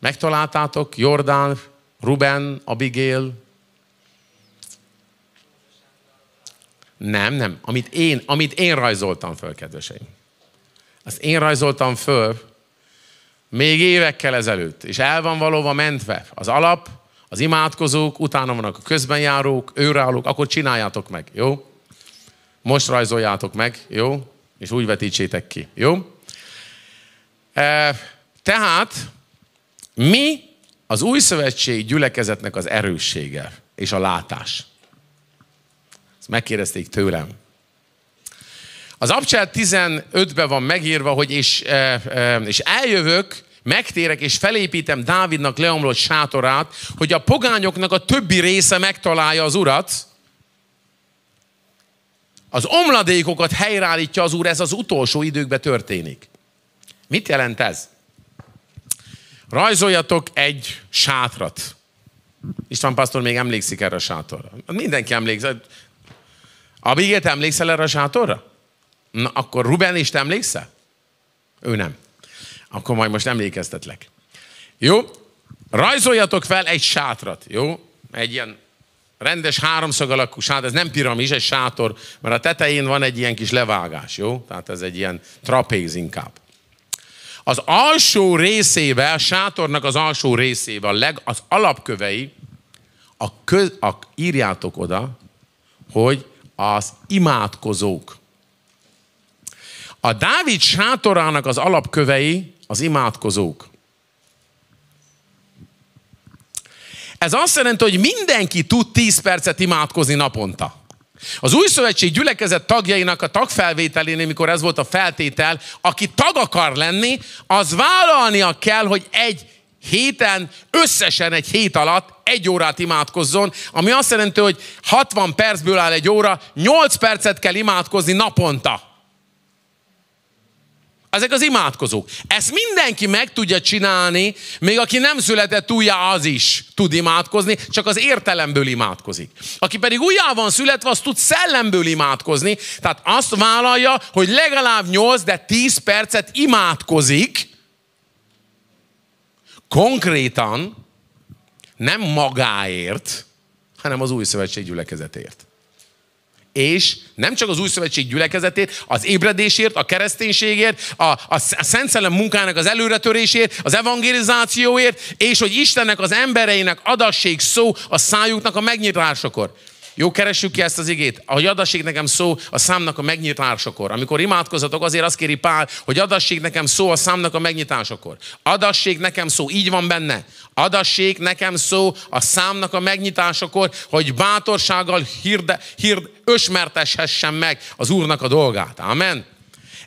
Megtaláltátok? Jordán, Ruben, Abigail. Nem, nem. Amit én, amit én rajzoltam föl, kedveseim. Azt én rajzoltam föl még évekkel ezelőtt, és el van valóban mentve. Az alap, az imádkozók, utána vannak a közbenjárók, őrállók, akkor csináljátok meg, jó? Most rajzoljátok meg, jó? És úgy vetítsétek ki, jó? Eh, tehát mi az új szövetség gyülekezetnek az erőssége és a látás. Ezt megkérdezték tőlem. Az abcsel 15-ben van megírva, hogy és, e, e, és eljövök, megtérek és felépítem Dávidnak leomlott sátorát, hogy a pogányoknak a többi része megtalálja az urat, az omladékokat helyreállítja az úr, ez az utolsó időkben történik. Mit jelent ez? Rajzoljatok egy sátrat. István Pásztor még emlékszik erre a sátorra. Mindenki emlékszik. Abigét emlékszel erre a sátorra? Na, akkor Ruben is te emlékszel? Ő nem. Akkor majd most emlékeztetlek. Jó? Rajzoljatok fel egy sátrat, jó? Egy ilyen rendes háromszög alakú sátor, ez nem piramis, egy sátor, mert a tetején van egy ilyen kis levágás, jó? Tehát ez egy ilyen trapéz inkább. Az alsó részével, a sátornak az alsó részével, leg, az alapkövei, a köz, a, írjátok oda, hogy az imádkozók. A Dávid sátorának az alapkövei az imádkozók. Ez azt jelenti, hogy mindenki tud 10 percet imádkozni naponta. Az új szövetség gyülekezet tagjainak a tagfelvételén, amikor ez volt a feltétel, aki tag akar lenni, az vállalnia kell, hogy egy héten, összesen egy hét alatt egy órát imádkozzon, ami azt jelenti, hogy 60 percből áll egy óra, 8 percet kell imádkozni naponta. Ezek az imádkozók. Ezt mindenki meg tudja csinálni, még aki nem született újjá, az is tud imádkozni, csak az értelemből imádkozik. Aki pedig újjá van születve, az tud szellemből imádkozni, tehát azt vállalja, hogy legalább 8, de 10 percet imádkozik, konkrétan nem magáért, hanem az új szövetség gyülekezetért és nem csak az új szövetség gyülekezetét, az ébredésért, a kereszténységért, a, a, a Szent Szellem munkának az előretörésért, az evangelizációért, és hogy Istennek az embereinek adassék szó a szájuknak a megnyitásakor. Jó, keressük ki ezt az igét. A adassék nekem szó a számnak a megnyitásakor. Amikor imádkozatok, azért azt kéri Pál, hogy adassék nekem szó a számnak a megnyitásakor. Adassék nekem szó, így van benne. Adassék nekem szó a számnak a megnyitásakor, hogy bátorsággal hirde, hird, ösmerteshessem meg az Úrnak a dolgát. Amen.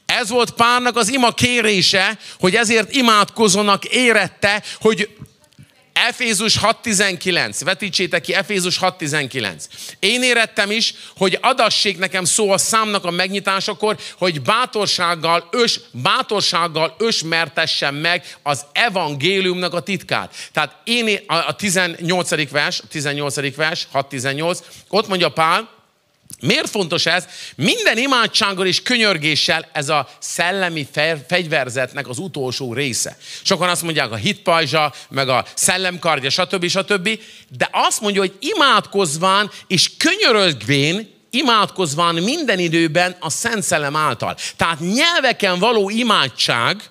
Ez volt Pálnak az ima kérése, hogy ezért imádkozónak érette, hogy Efézus 6.19. Vetítsétek ki, Efézus 6.19. Én érettem is, hogy adassék nekem szó a számnak a megnyitásakor, hogy bátorsággal, ös, bátorsággal ösmertessem meg az evangéliumnak a titkát. Tehát én, a 18. vers, 18. vers, 6.18, ott mondja Pál, Miért fontos ez? Minden imádsággal és könyörgéssel ez a szellemi fegyverzetnek az utolsó része. Sokan azt mondják a hitpajzsa, meg a szellemkardja, stb. stb. De azt mondja, hogy imádkozván és könyörögvén imádkozván minden időben a Szent Szellem által. Tehát nyelveken való imádság,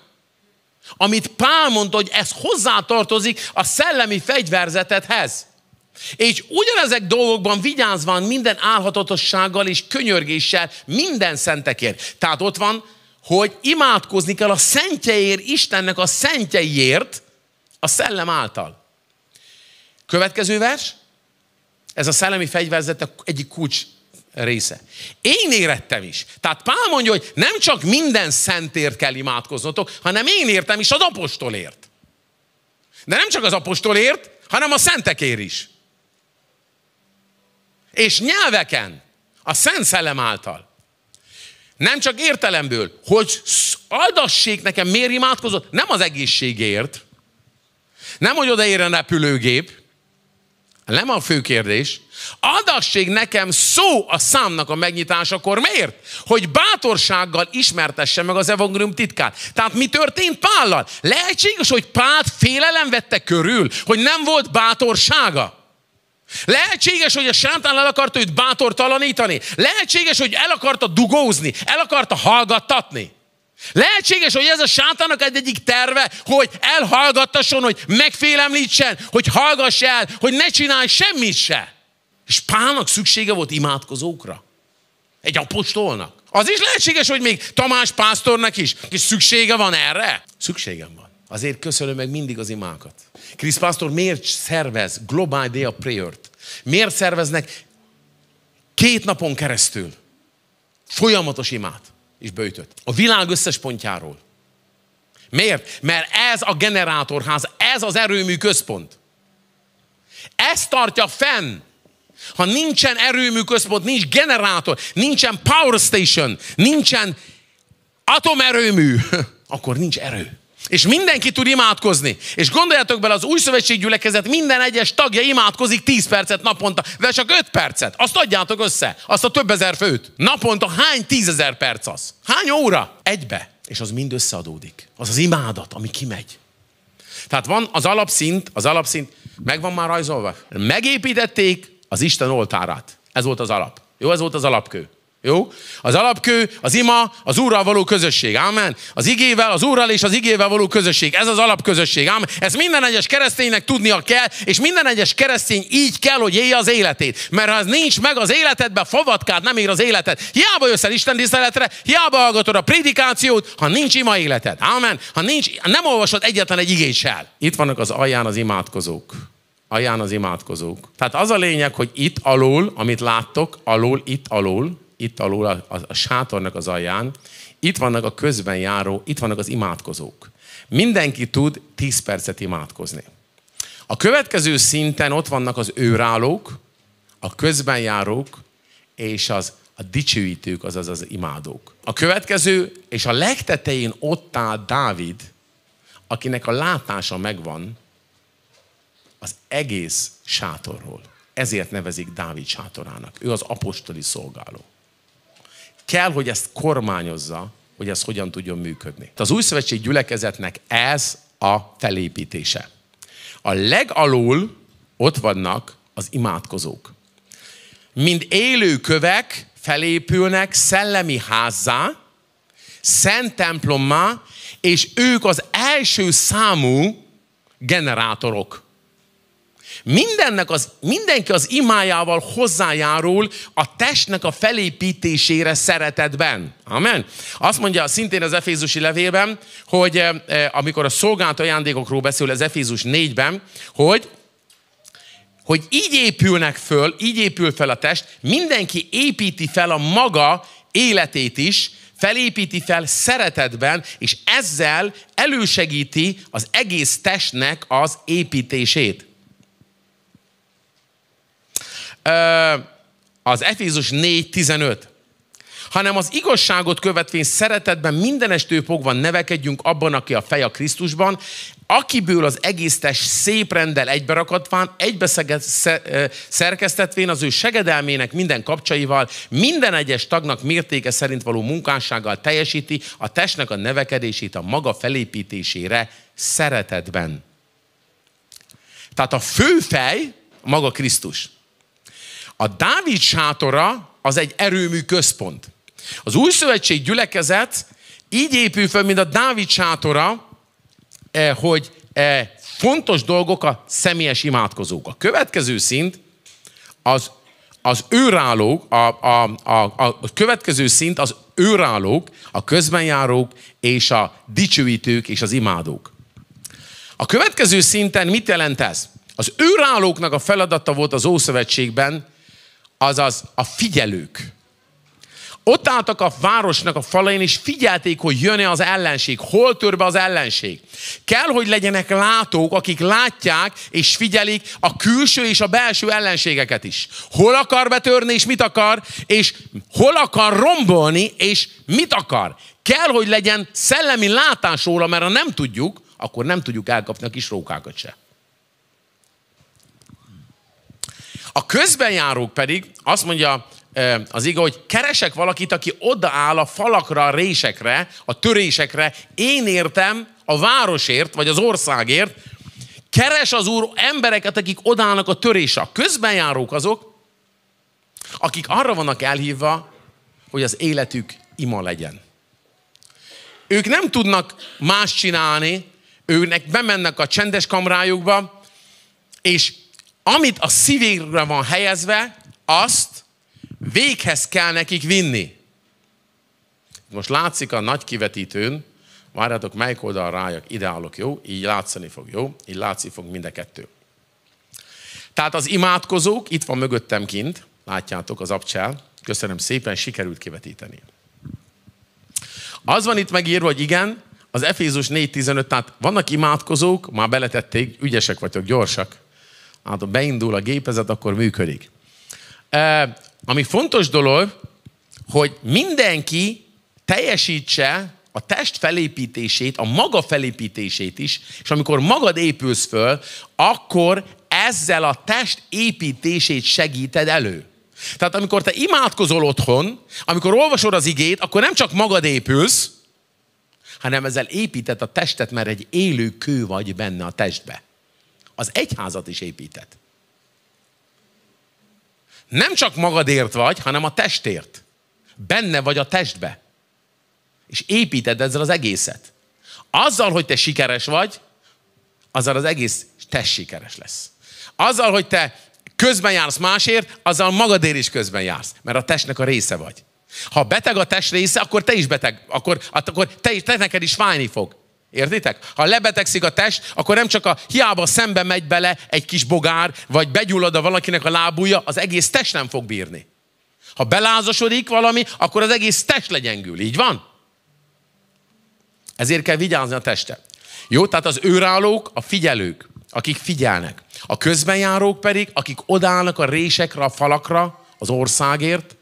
amit Pál mondta, hogy ez hozzátartozik a szellemi fegyverzetethez. És ugyanezek dolgokban vigyázván minden álhatatossággal és könyörgéssel minden szentekért. Tehát ott van, hogy imádkozni kell a szentjeért, Istennek a szentjeiért, a szellem által. Következő vers, ez a szellemi fegyverzet egyik kulcs része. Én érettem is. Tehát Pál mondja, hogy nem csak minden szentért kell imádkoznotok, hanem én értem is az apostolért. De nem csak az apostolért, hanem a szentekért is és nyelveken, a Szent Szellem által. Nem csak értelemből, hogy adassék nekem, miért imádkozott, nem az egészségért, nem, hogy a repülőgép, nem a fő kérdés. Adasség nekem szó a számnak a megnyitásakor. Miért? Hogy bátorsággal ismertesse meg az evangélium titkát. Tehát mi történt Pállal? Lehetséges, hogy Pált félelem vette körül, hogy nem volt bátorsága. Lehetséges, hogy a sátán el akarta őt bátortalanítani. Lehetséges, hogy el akarta dugózni, el akarta hallgattatni. Lehetséges, hogy ez a sátának egy egyik terve, hogy elhallgattasson, hogy megfélemlítsen, hogy hallgass el, hogy ne csinálj semmit se. És Pálnak szüksége volt imádkozókra. Egy apostolnak. Az is lehetséges, hogy még Tamás pásztornak is, és szüksége van erre? Szükségem van. Azért köszönöm meg mindig az imákat. Krisz Pásztor miért szervez Global Day of Prayer-t? Miért szerveznek két napon keresztül folyamatos imát és beütött? A világ összes pontjáról. Miért? Mert ez a generátorház, ez az erőmű központ. Ez tartja fenn. Ha nincsen erőmű központ, nincs generátor, nincsen power station, nincsen atomerőmű, akkor nincs erő. És mindenki tud imádkozni. És gondoljatok bele, az új szövetség gyülekezet minden egyes tagja imádkozik 10 percet naponta, de csak 5 percet. Azt adjátok össze, azt a több ezer főt. Naponta hány tízezer perc az? Hány óra? Egybe. És az mind összeadódik. Az az imádat, ami kimegy. Tehát van az alapszint, az alapszint meg van már rajzolva. Megépítették az Isten oltárát. Ez volt az alap. Jó, ez volt az alapkő. Jó? Az alapkő, az ima, az Úrral való közösség. Ámen. Az igével, az Úrral és az igével való közösség. Ez az alapközösség. Ámen. Ezt minden egyes kereszténynek tudnia kell, és minden egyes keresztény így kell, hogy élje az életét. Mert ha ez nincs meg az életedben, favatkát nem ér az életed. Hiába jössz el Isten tiszteletre, hiába hallgatod a prédikációt, ha nincs ima életed. Ámen. Ha nincs, nem olvasod egyetlen egy igét sem. Itt vannak az alján az imádkozók alján az imádkozók. Tehát az a lényeg, hogy itt alul, amit láttok, alul, itt alul, itt alul, a, a, a sátornak az alján, itt vannak a közben járó, itt vannak az imádkozók. Mindenki tud 10 percet imádkozni. A következő szinten ott vannak az őrálók, a járók és az a dicsőítők, azaz az imádók. A következő, és a legtetején ott áll Dávid, akinek a látása megvan az egész sátorról. Ezért nevezik Dávid sátorának. Ő az apostoli szolgáló kell, hogy ezt kormányozza, hogy ez hogyan tudjon működni. Az új szövetség gyülekezetnek ez a felépítése. A legalul ott vannak az imádkozók. Mind élő kövek felépülnek szellemi házzá, szent templommá, és ők az első számú generátorok. Mindennek az, mindenki az imájával hozzájárul a testnek a felépítésére szeretetben. Amen. Azt mondja szintén az Efézusi levélben, hogy eh, eh, amikor a szolgált ajándékokról beszél az Efézus 4-ben, hogy hogy így épülnek föl, így épül fel a test, mindenki építi fel a maga életét is, felépíti fel szeretetben, és ezzel elősegíti az egész testnek az építését az Efézus 4.15, hanem az igazságot követvén szeretetben mindenestől fogva nevekedjünk abban, aki a feje a Krisztusban, akiből az egész test szép rendel egyberakatván, egybe az ő segedelmének minden kapcsaival, minden egyes tagnak mértéke szerint való munkássággal teljesíti a testnek a nevekedését a maga felépítésére szeretetben. Tehát a főfej maga Krisztus. A Dávid sátora az egy erőmű központ. Az új szövetség gyülekezet így épül fel, mint a Dávid sátora, e, hogy e, fontos dolgok a személyes imádkozók. A következő szint az, az őrállók, a, a, a, a a következő szint az őrállók, a közbenjárók és a dicsőítők és az imádók. A következő szinten mit jelent ez? Az őrállóknak a feladata volt az Ószövetségben, azaz a figyelők. Ott álltak a városnak a falain, és figyelték, hogy jön-e az ellenség, hol tör be az ellenség. Kell, hogy legyenek látók, akik látják és figyelik a külső és a belső ellenségeket is. Hol akar betörni, és mit akar, és hol akar rombolni, és mit akar. Kell, hogy legyen szellemi látás róla, mert ha nem tudjuk, akkor nem tudjuk elkapni a kis rókákat se. A közbenjárók pedig azt mondja az ige, hogy keresek valakit, aki odaáll a falakra, a résekre, a törésekre, én értem a városért, vagy az országért, keres az úr embereket, akik odállnak a törésre. A közbenjárók azok, akik arra vannak elhívva, hogy az életük ima legyen. Ők nem tudnak más csinálni, őnek bemennek a csendes kamrájukba, és amit a szívére van helyezve, azt véghez kell nekik vinni. Most látszik a nagy kivetítőn, várjátok, melyik oldal rájak, ideálok, jó? Így látszani fog, jó? Így látszik fog mind a kettő. Tehát az imádkozók, itt van mögöttem kint, látjátok az abcsel, köszönöm szépen, sikerült kivetíteni. Az van itt megírva, hogy igen, az Efézus 4.15, tehát vannak imádkozók, már beletették, ügyesek vagytok, gyorsak, hát ha beindul a gépezet, akkor működik. E, ami fontos dolog, hogy mindenki teljesítse a test felépítését, a maga felépítését is, és amikor magad épülsz föl, akkor ezzel a test építését segíted elő. Tehát amikor te imádkozol otthon, amikor olvasod az igét, akkor nem csak magad épülsz, hanem ezzel építed a testet, mert egy élő kő vagy benne a testbe az egyházat is épített. Nem csak magadért vagy, hanem a testért. Benne vagy a testbe. És építed ezzel az egészet. Azzal, hogy te sikeres vagy, azzal az egész test sikeres lesz. Azzal, hogy te közben jársz másért, azzal magadért is közben jársz, mert a testnek a része vagy. Ha beteg a test része, akkor te is beteg, akkor, akkor te, te neked is fájni fog. Értitek? Ha lebetegszik a test, akkor nem csak a hiába szembe megy bele egy kis bogár, vagy begyullad a valakinek a lábúja, az egész test nem fog bírni. Ha belázasodik valami, akkor az egész test legyengül. Így van? Ezért kell vigyázni a testre. Jó, tehát az őrállók, a figyelők, akik figyelnek. A közbenjárók pedig, akik odállnak a résekre, a falakra, az országért,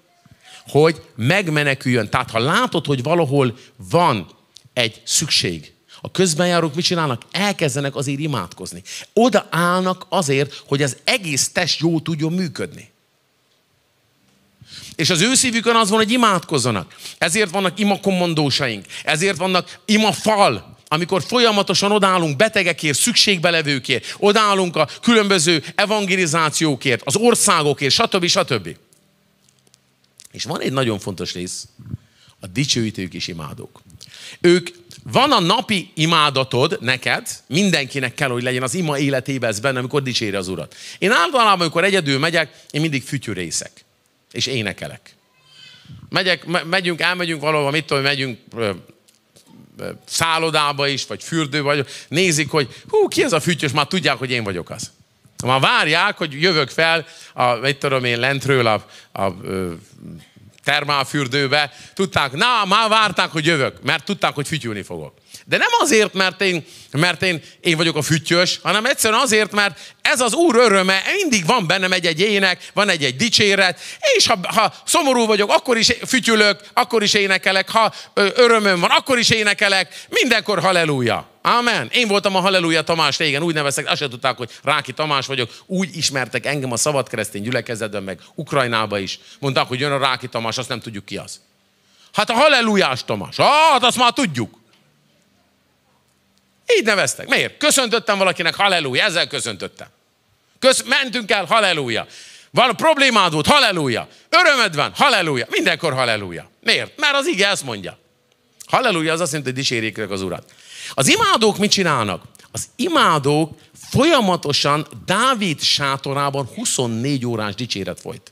hogy megmeneküljön. Tehát ha látod, hogy valahol van egy szükség, a közbenjárók mit csinálnak? Elkezdenek azért imádkozni. Oda állnak azért, hogy az egész test jó tudjon működni. És az ő szívükön az van, hogy imádkozzanak. Ezért vannak imakommandósaink, ezért vannak imafal, amikor folyamatosan odállunk betegekért, szükségbelevőkért, odállunk a különböző evangelizációkért, az országokért, stb. stb. És van egy nagyon fontos rész, a dicsőítők és imádók. Ők van a napi imádatod neked, mindenkinek kell, hogy legyen az ima életében ez benne, amikor dicséri az Urat. Én általában, amikor egyedül megyek, én mindig fütyűrészek, és énekelek. Megyek, me- megyünk, elmegyünk valahova, mit tudom, megyünk ö, ö, szállodába is, vagy fürdő, vagy nézik, hogy hú, ki ez a fütyös, már tudják, hogy én vagyok az. Már várják, hogy jövök fel, a, mit tudom én, lentről a, a, a termálfürdőbe, tudták, na, már várták, hogy jövök, mert tudták, hogy fütyülni fogok. De nem azért, mert én, mert én, én vagyok a füttyös, hanem egyszerűen azért, mert ez az Úr öröme, mindig van bennem egy-egy ének, van egy-egy dicséret, és ha, ha szomorú vagyok, akkor is fütyülök, akkor is énekelek, ha örömöm van, akkor is énekelek, mindenkor halleluja. Amen. Én voltam a Halleluja Tamás régen, úgy neveztek, azt se tudták, hogy Ráki Tamás vagyok. Úgy ismertek engem a szabad keresztény gyülekezetben, meg Ukrajnába is. Mondták, hogy jön a Ráki Tamás, azt nem tudjuk ki az. Hát a Hallelujás Tamás. Ah, hát azt már tudjuk. Így neveztek. Miért? Köszöntöttem valakinek, halleluja, ezzel köszöntöttem. Kösz, mentünk el, halleluja. Van problémád volt, halleluja. Örömed van, halleluja. Mindenkor halleluja. Miért? Mert az ige ezt mondja. Halleluja az azt jelenti, hogy dicsérjék az urat. Az imádók mit csinálnak? Az imádók folyamatosan Dávid sátorában 24 órás dicséret folyt.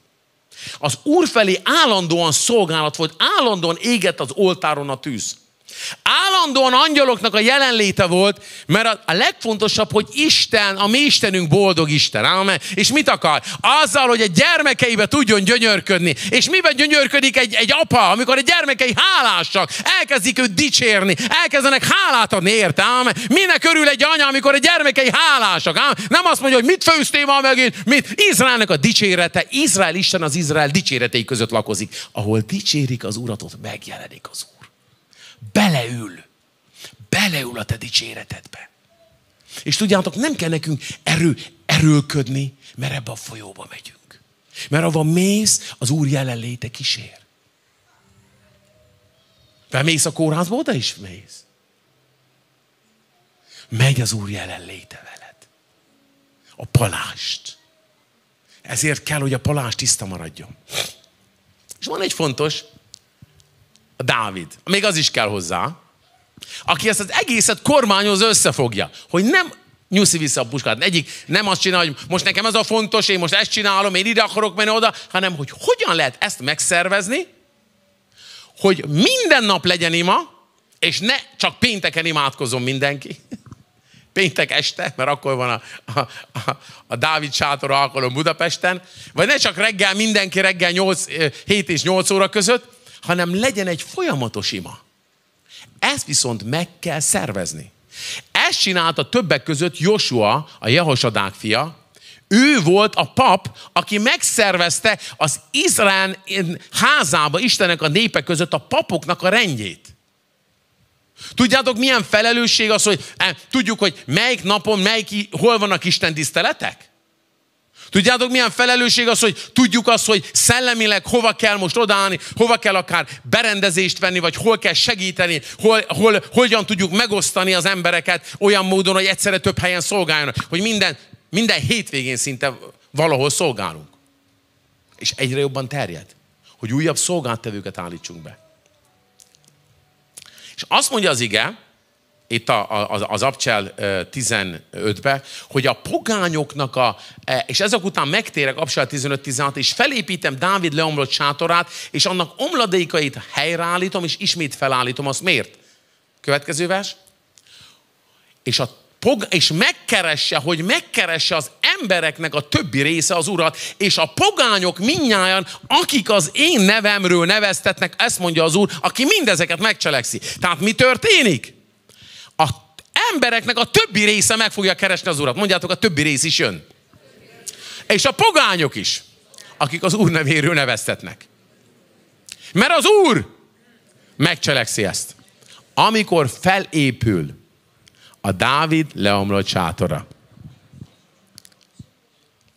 Az úr felé állandóan szolgálat volt, állandóan égett az oltáron a tűz. Állandóan angyaloknak a jelenléte volt, mert a, legfontosabb, hogy Isten, a mi Istenünk boldog Isten. Amen. És mit akar? Azzal, hogy a gyermekeibe tudjon gyönyörködni. És miben gyönyörködik egy, egy apa, amikor a gyermekei hálásak, elkezdik őt dicsérni, elkezdenek hálát adni, érte? Amen. Minek körül egy anya, amikor a gyermekei hálásak? Amen. Nem azt mondja, hogy mit főztél ma megint, mit? Izraelnek a dicsérete, Izrael Isten az Izrael dicséretei között lakozik. Ahol dicsérik az uratot, megjelenik az Úr beleül. Beleül a te dicséretedbe. És tudjátok, nem kell nekünk erő, erőlködni, mert ebbe a folyóba megyünk. Mert ahova mész, az Úr jelenléte kísér. Bemész a kórházba, oda is mész. Megy az Úr jelenléte veled. A palást. Ezért kell, hogy a palást tiszta maradjon. És van egy fontos, a Dávid. Még az is kell hozzá. Aki ezt az egészet kormányoz összefogja. Hogy nem nyúszi vissza a puskát. Egyik nem azt csinál, hogy most nekem ez a fontos, én most ezt csinálom, én ide akarok menni oda, hanem hogy hogyan lehet ezt megszervezni, hogy minden nap legyen ima, és ne csak pénteken imádkozom mindenki. Péntek este, mert akkor van a, a, a, a Dávid sátor alkalom Budapesten, vagy ne csak reggel, mindenki reggel 8, 7 és 8 óra között, hanem legyen egy folyamatos ima. Ezt viszont meg kell szervezni. Ezt csinálta többek között Josua, a Jehosadák fia, ő volt a pap, aki megszervezte az Izrael házába Istenek a népe között a papoknak a rendjét. Tudjátok, milyen felelősség az, hogy eh, tudjuk, hogy melyik napon, melyik, hol vannak Isten tiszteletek? Tudjátok, milyen felelősség az, hogy tudjuk azt, hogy szellemileg hova kell most odállni, hova kell akár berendezést venni, vagy hol kell segíteni, hol, hol, hogyan tudjuk megosztani az embereket olyan módon, hogy egyszerre több helyen szolgáljanak, hogy minden, minden hétvégén szinte valahol szolgálunk. És egyre jobban terjed, hogy újabb szolgáltevőket állítsunk be. És azt mondja az ige, itt a, a, az Abcsel 15-be, hogy a pogányoknak a, e, és ezek után megtérek Abcsel 15-16, és felépítem Dávid leomlott sátorát, és annak omladékait helyreállítom, és ismét felállítom. Azt miért? Következő vers. És a és megkeresse, hogy megkeresse az embereknek a többi része az urat, és a pogányok minnyáján, akik az én nevemről neveztetnek, ezt mondja az úr, aki mindezeket megcselekszi. Tehát mi történik? embereknek a többi része meg fogja keresni az Urat. Mondjátok, a többi rész is jön. És a pogányok is, akik az Úr nevéről neveztetnek. Mert az Úr megcselekszi ezt. Amikor felépül a Dávid leomlott sátora.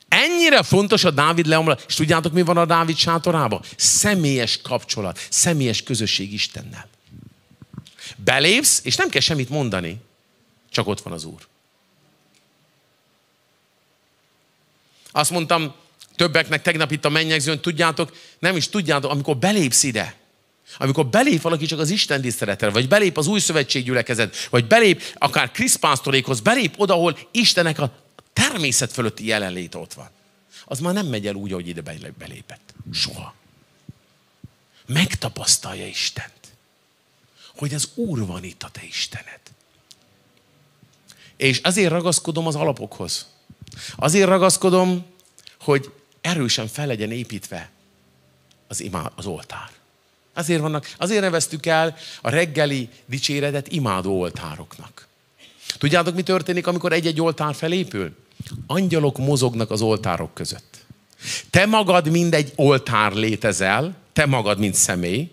Ennyire fontos a Dávid leomlott. És tudjátok, mi van a Dávid sátorában? Személyes kapcsolat, személyes közösség Istennel. Belépsz, és nem kell semmit mondani. Csak ott van az Úr. Azt mondtam többeknek tegnap itt a mennyegzőn, tudjátok, nem is tudjátok, amikor belépsz ide, amikor belép valaki csak az Isten tiszteletre, vagy belép az új szövetség gyülekezet, vagy belép akár Kriszpásztorékhoz, belép oda, ahol Istenek a természet fölötti jelenlét ott van. Az már nem megy el úgy, ahogy ide belépett. Soha. Megtapasztalja Istent. Hogy az Úr van itt a te Istened. És azért ragaszkodom az alapokhoz. Azért ragaszkodom, hogy erősen fel legyen építve az, imá, az oltár. Azért, vannak, azért neveztük el a reggeli dicséredet imádó oltároknak. Tudjátok, mi történik, amikor egy-egy oltár felépül? Angyalok mozognak az oltárok között. Te magad, mind egy oltár létezel, te magad, mint személy,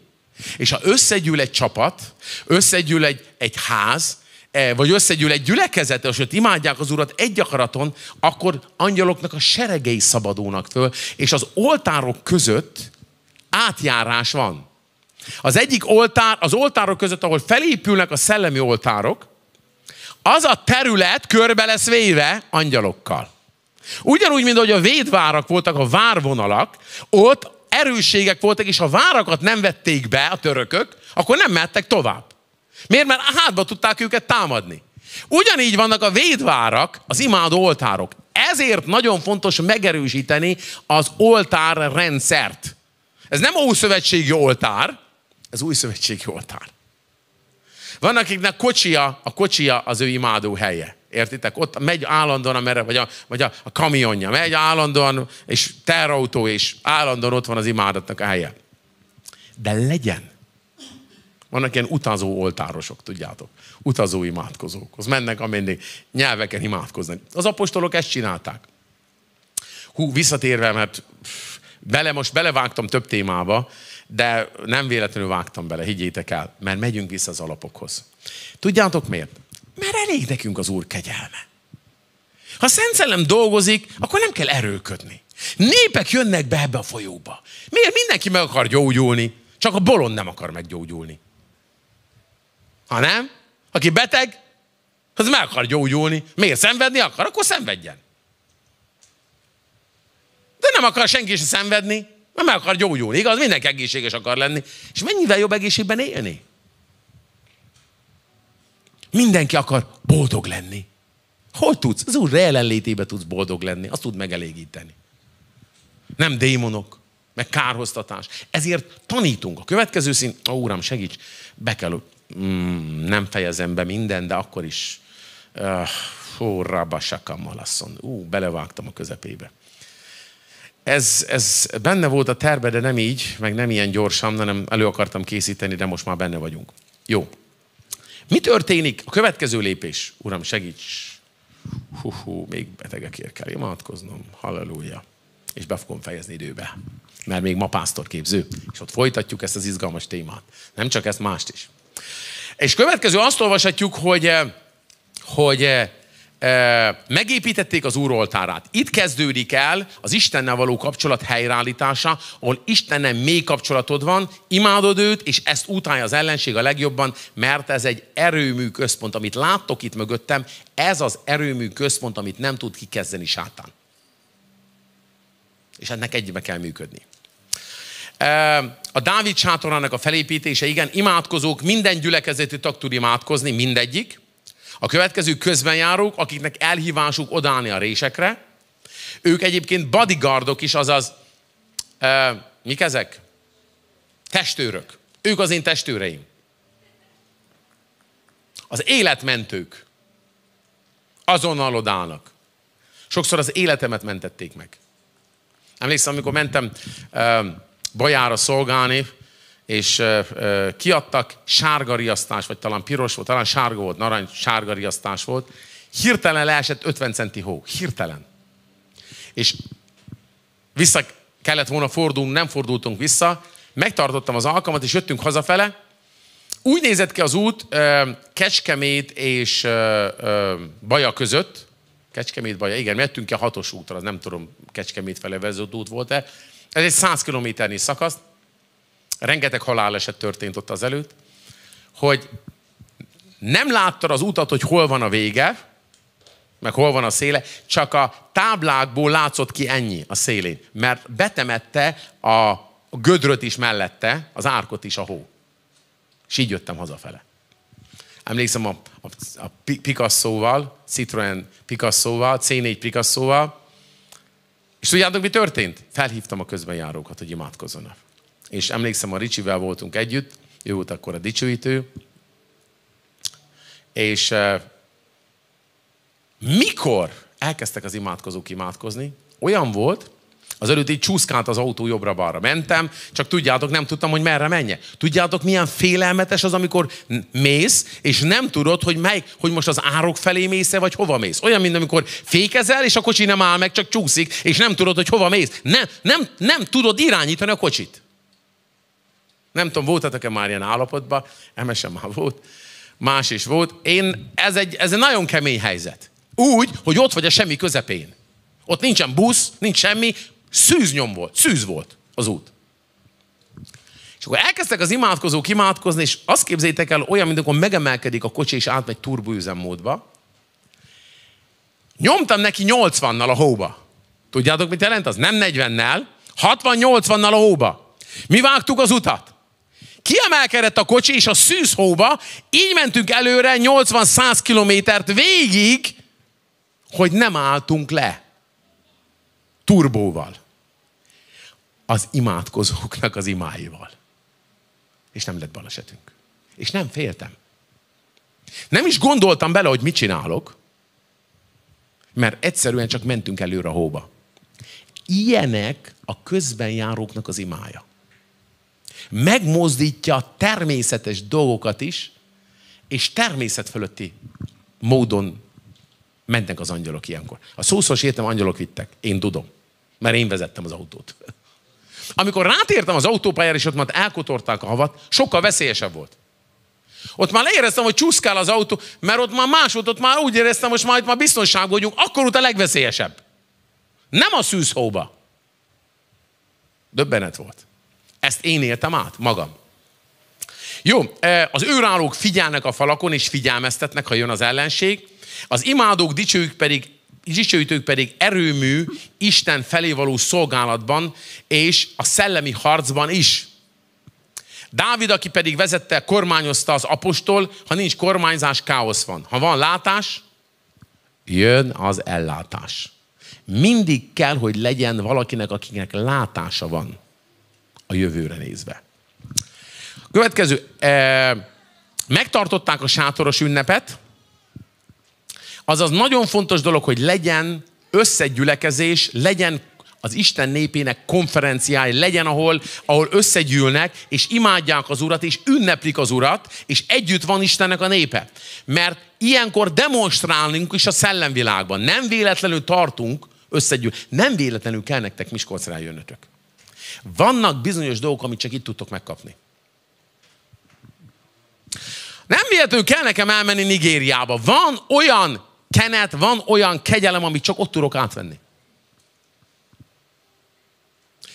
és ha összegyűl egy csapat, összegyűl egy, egy ház, E, vagy összegyűl egy gyülekezet, és ott imádják az Urat egy akaraton, akkor angyaloknak a seregei szabadulnak föl, és az oltárok között átjárás van. Az egyik oltár, az oltárok között, ahol felépülnek a szellemi oltárok, az a terület körbe lesz véve angyalokkal. Ugyanúgy, mint ahogy a védvárak voltak, a várvonalak, ott erősségek voltak, és ha várakat nem vették be a törökök, akkor nem mehettek tovább. Miért? Mert hátba tudták őket támadni. Ugyanígy vannak a védvárak, az imádó oltárok. Ezért nagyon fontos megerősíteni az oltár rendszert. Ez nem ószövetségi oltár, ez új szövetségi oltár. Van, akiknek kocsia, a kocsia az ő imádó helye. Értitek? Ott megy állandóan, amerre, vagy, a, vagy a, a kamionja megy állandóan, és terrautó, és állandóan ott van az imádatnak a helye. De legyen vannak ilyen utazó oltárosok, tudjátok. Utazó imádkozók. Az mennek amennyi nyelveken imádkozni. Az apostolok ezt csinálták. Hú, visszatérve, mert bele, most belevágtam több témába, de nem véletlenül vágtam bele, higgyétek el, mert megyünk vissza az alapokhoz. Tudjátok miért? Mert elég nekünk az Úr kegyelme. Ha Szent Szellem dolgozik, akkor nem kell erőködni. Népek jönnek be ebbe a folyóba. Miért mindenki meg akar gyógyulni? Csak a bolond nem akar meggyógyulni. Ha nem, aki beteg, az meg akar gyógyulni. Miért szenvedni akar? Akkor szenvedjen. De nem akar senki sem szenvedni, mert meg akar gyógyulni, igaz? Mindenki egészséges akar lenni. És mennyivel jobb egészségben élni? Mindenki akar boldog lenni. Hol tudsz? Az Úr jelenlétében tudsz boldog lenni. Azt tud megelégíteni. Nem démonok, meg kárhoztatás. Ezért tanítunk. A következő szint, ó, Uram, segíts, be kell mm, nem fejezem be minden, de akkor is uh, eh, hó, rabasaka malaszon. Ú, uh, belevágtam a közepébe. Ez, ez benne volt a terve, de nem így, meg nem ilyen gyorsan, hanem elő akartam készíteni, de most már benne vagyunk. Jó. Mi történik? A következő lépés. Uram, segíts! Hú, hú még betegekért kell imádkoznom. Halleluja! És be fogom fejezni időbe. Mert még ma pásztor képző. És ott folytatjuk ezt az izgalmas témát. Nem csak ezt, mást is. És következő azt olvashatjuk, hogy, eh, hogy eh, eh, megépítették az úroltárát. Itt kezdődik el az Istennel való kapcsolat helyreállítása, ahol Istennel mély kapcsolatod van, imádod őt, és ezt utálja az ellenség a legjobban, mert ez egy erőmű központ, amit láttok itt mögöttem, ez az erőmű központ, amit nem tud kikezdeni sátán. És ennek egybe kell működni. A Dávid sátorának a felépítése, igen, imádkozók, minden gyülekezeti tag tud imádkozni, mindegyik. A következő közbenjárók, akiknek elhívásuk odállni a résekre. Ők egyébként bodyguardok is, azaz, e, mik ezek? Testőrök. Ők az én testőreim. Az életmentők. Azonnal odállnak. Sokszor az életemet mentették meg. Emlékszem, amikor mentem, bajára szolgálni, és kiadtak sárga riasztás, vagy talán piros volt, talán sárga volt, narancs, sárga riasztás volt. Hirtelen leesett 50 centi hó. Hirtelen. És vissza kellett volna fordulnunk, nem fordultunk vissza. Megtartottam az alkalmat, és jöttünk hazafele. Úgy nézett ki az út Kecskemét és Baja között. Kecskemét, Baja, igen, mi ki a hatos útra, az nem tudom, Kecskemét felé vezető út volt-e ez egy 100 kilométernyi szakasz, rengeteg haláleset történt ott azelőtt, hogy nem láttad az utat, hogy hol van a vége, meg hol van a széle, csak a táblákból látszott ki ennyi a szélén, mert betemette a gödröt is mellette, az árkot is a hó. És így jöttem hazafele. Emlékszem a, a, a Picasso-val, Citroen Picasso-val, C4 Picasso-val, és tudjátok, mi történt? Felhívtam a közbenjárókat, hogy imádkozzanak. És emlékszem, a Ricsivel voltunk együtt, ő volt akkor a dicsőítő, és mikor elkezdtek az imádkozók imádkozni, olyan volt, az előtt így csúszkált az autó jobbra-balra. Mentem, csak tudjátok, nem tudtam, hogy merre menje. Tudjátok, milyen félelmetes az, amikor mész, és nem tudod, hogy mely, hogy most az árok felé mész -e, vagy hova mész. Olyan, mint amikor fékezel, és a kocsi nem áll meg, csak csúszik, és nem tudod, hogy hova mész. Nem, nem, nem tudod irányítani a kocsit. Nem tudom, voltatok-e már ilyen állapotban, emesen már volt, más is volt. Én, ez egy, ez egy nagyon kemény helyzet. Úgy, hogy ott vagy a semmi közepén. Ott nincsen busz, nincs semmi, Szűz nyom volt, szűz volt az út. És akkor elkezdtek az imádkozók imádkozni, és azt képzétek el, olyan, mint amikor megemelkedik a kocsi, és átmegy turbóüzemmódba. Nyomtam neki 80-nal a hóba. Tudjátok, mit jelent az? Nem 40-nel, 60-80-nal a hóba. Mi vágtuk az utat. Kiemelkedett a kocsi, és a hóba, így mentünk előre 80-100 kilométert végig, hogy nem álltunk le. Turbóval az imádkozóknak az imáival. És nem lett balesetünk. És nem féltem. Nem is gondoltam bele, hogy mit csinálok, mert egyszerűen csak mentünk előre a hóba. Ilyenek a közben járóknak az imája. Megmozdítja a természetes dolgokat is, és természet fölötti módon mennek az angyalok ilyenkor. A szószos értem angyalok vittek. Én tudom, mert én vezettem az autót. Amikor rátértem az autópályára, és ott már elkotorták a havat, sokkal veszélyesebb volt. Ott már leéreztem, hogy csúszkál az autó, mert ott már más volt, ott már úgy éreztem, most már itt már biztonságban vagyunk, akkor ott a legveszélyesebb. Nem a szűzhóba. Döbbenet volt. Ezt én éltem át, magam. Jó, e, az őrállók figyelnek a falakon, és figyelmeztetnek, ha jön az ellenség. Az imádók, dicsőjük pedig zsicsőütők pedig erőmű Isten felé való szolgálatban és a szellemi harcban is. Dávid, aki pedig vezette, kormányozta az apostol, ha nincs kormányzás, káosz van. Ha van látás, jön az ellátás. Mindig kell, hogy legyen valakinek, akinek látása van a jövőre nézve. Következő, eh, megtartották a sátoros ünnepet, Azaz nagyon fontos dolog, hogy legyen összegyülekezés, legyen az Isten népének konferenciája legyen, ahol, ahol összegyűlnek, és imádják az Urat, és ünneplik az Urat, és együtt van Istennek a népe. Mert ilyenkor demonstrálunk is a szellemvilágban. Nem véletlenül tartunk összegyűl. Nem véletlenül kell nektek Miskolcra jönnötök. Vannak bizonyos dolgok, amit csak itt tudtok megkapni. Nem véletlenül kell nekem elmenni Nigériába. Van olyan kenet, van olyan kegyelem, amit csak ott tudok átvenni.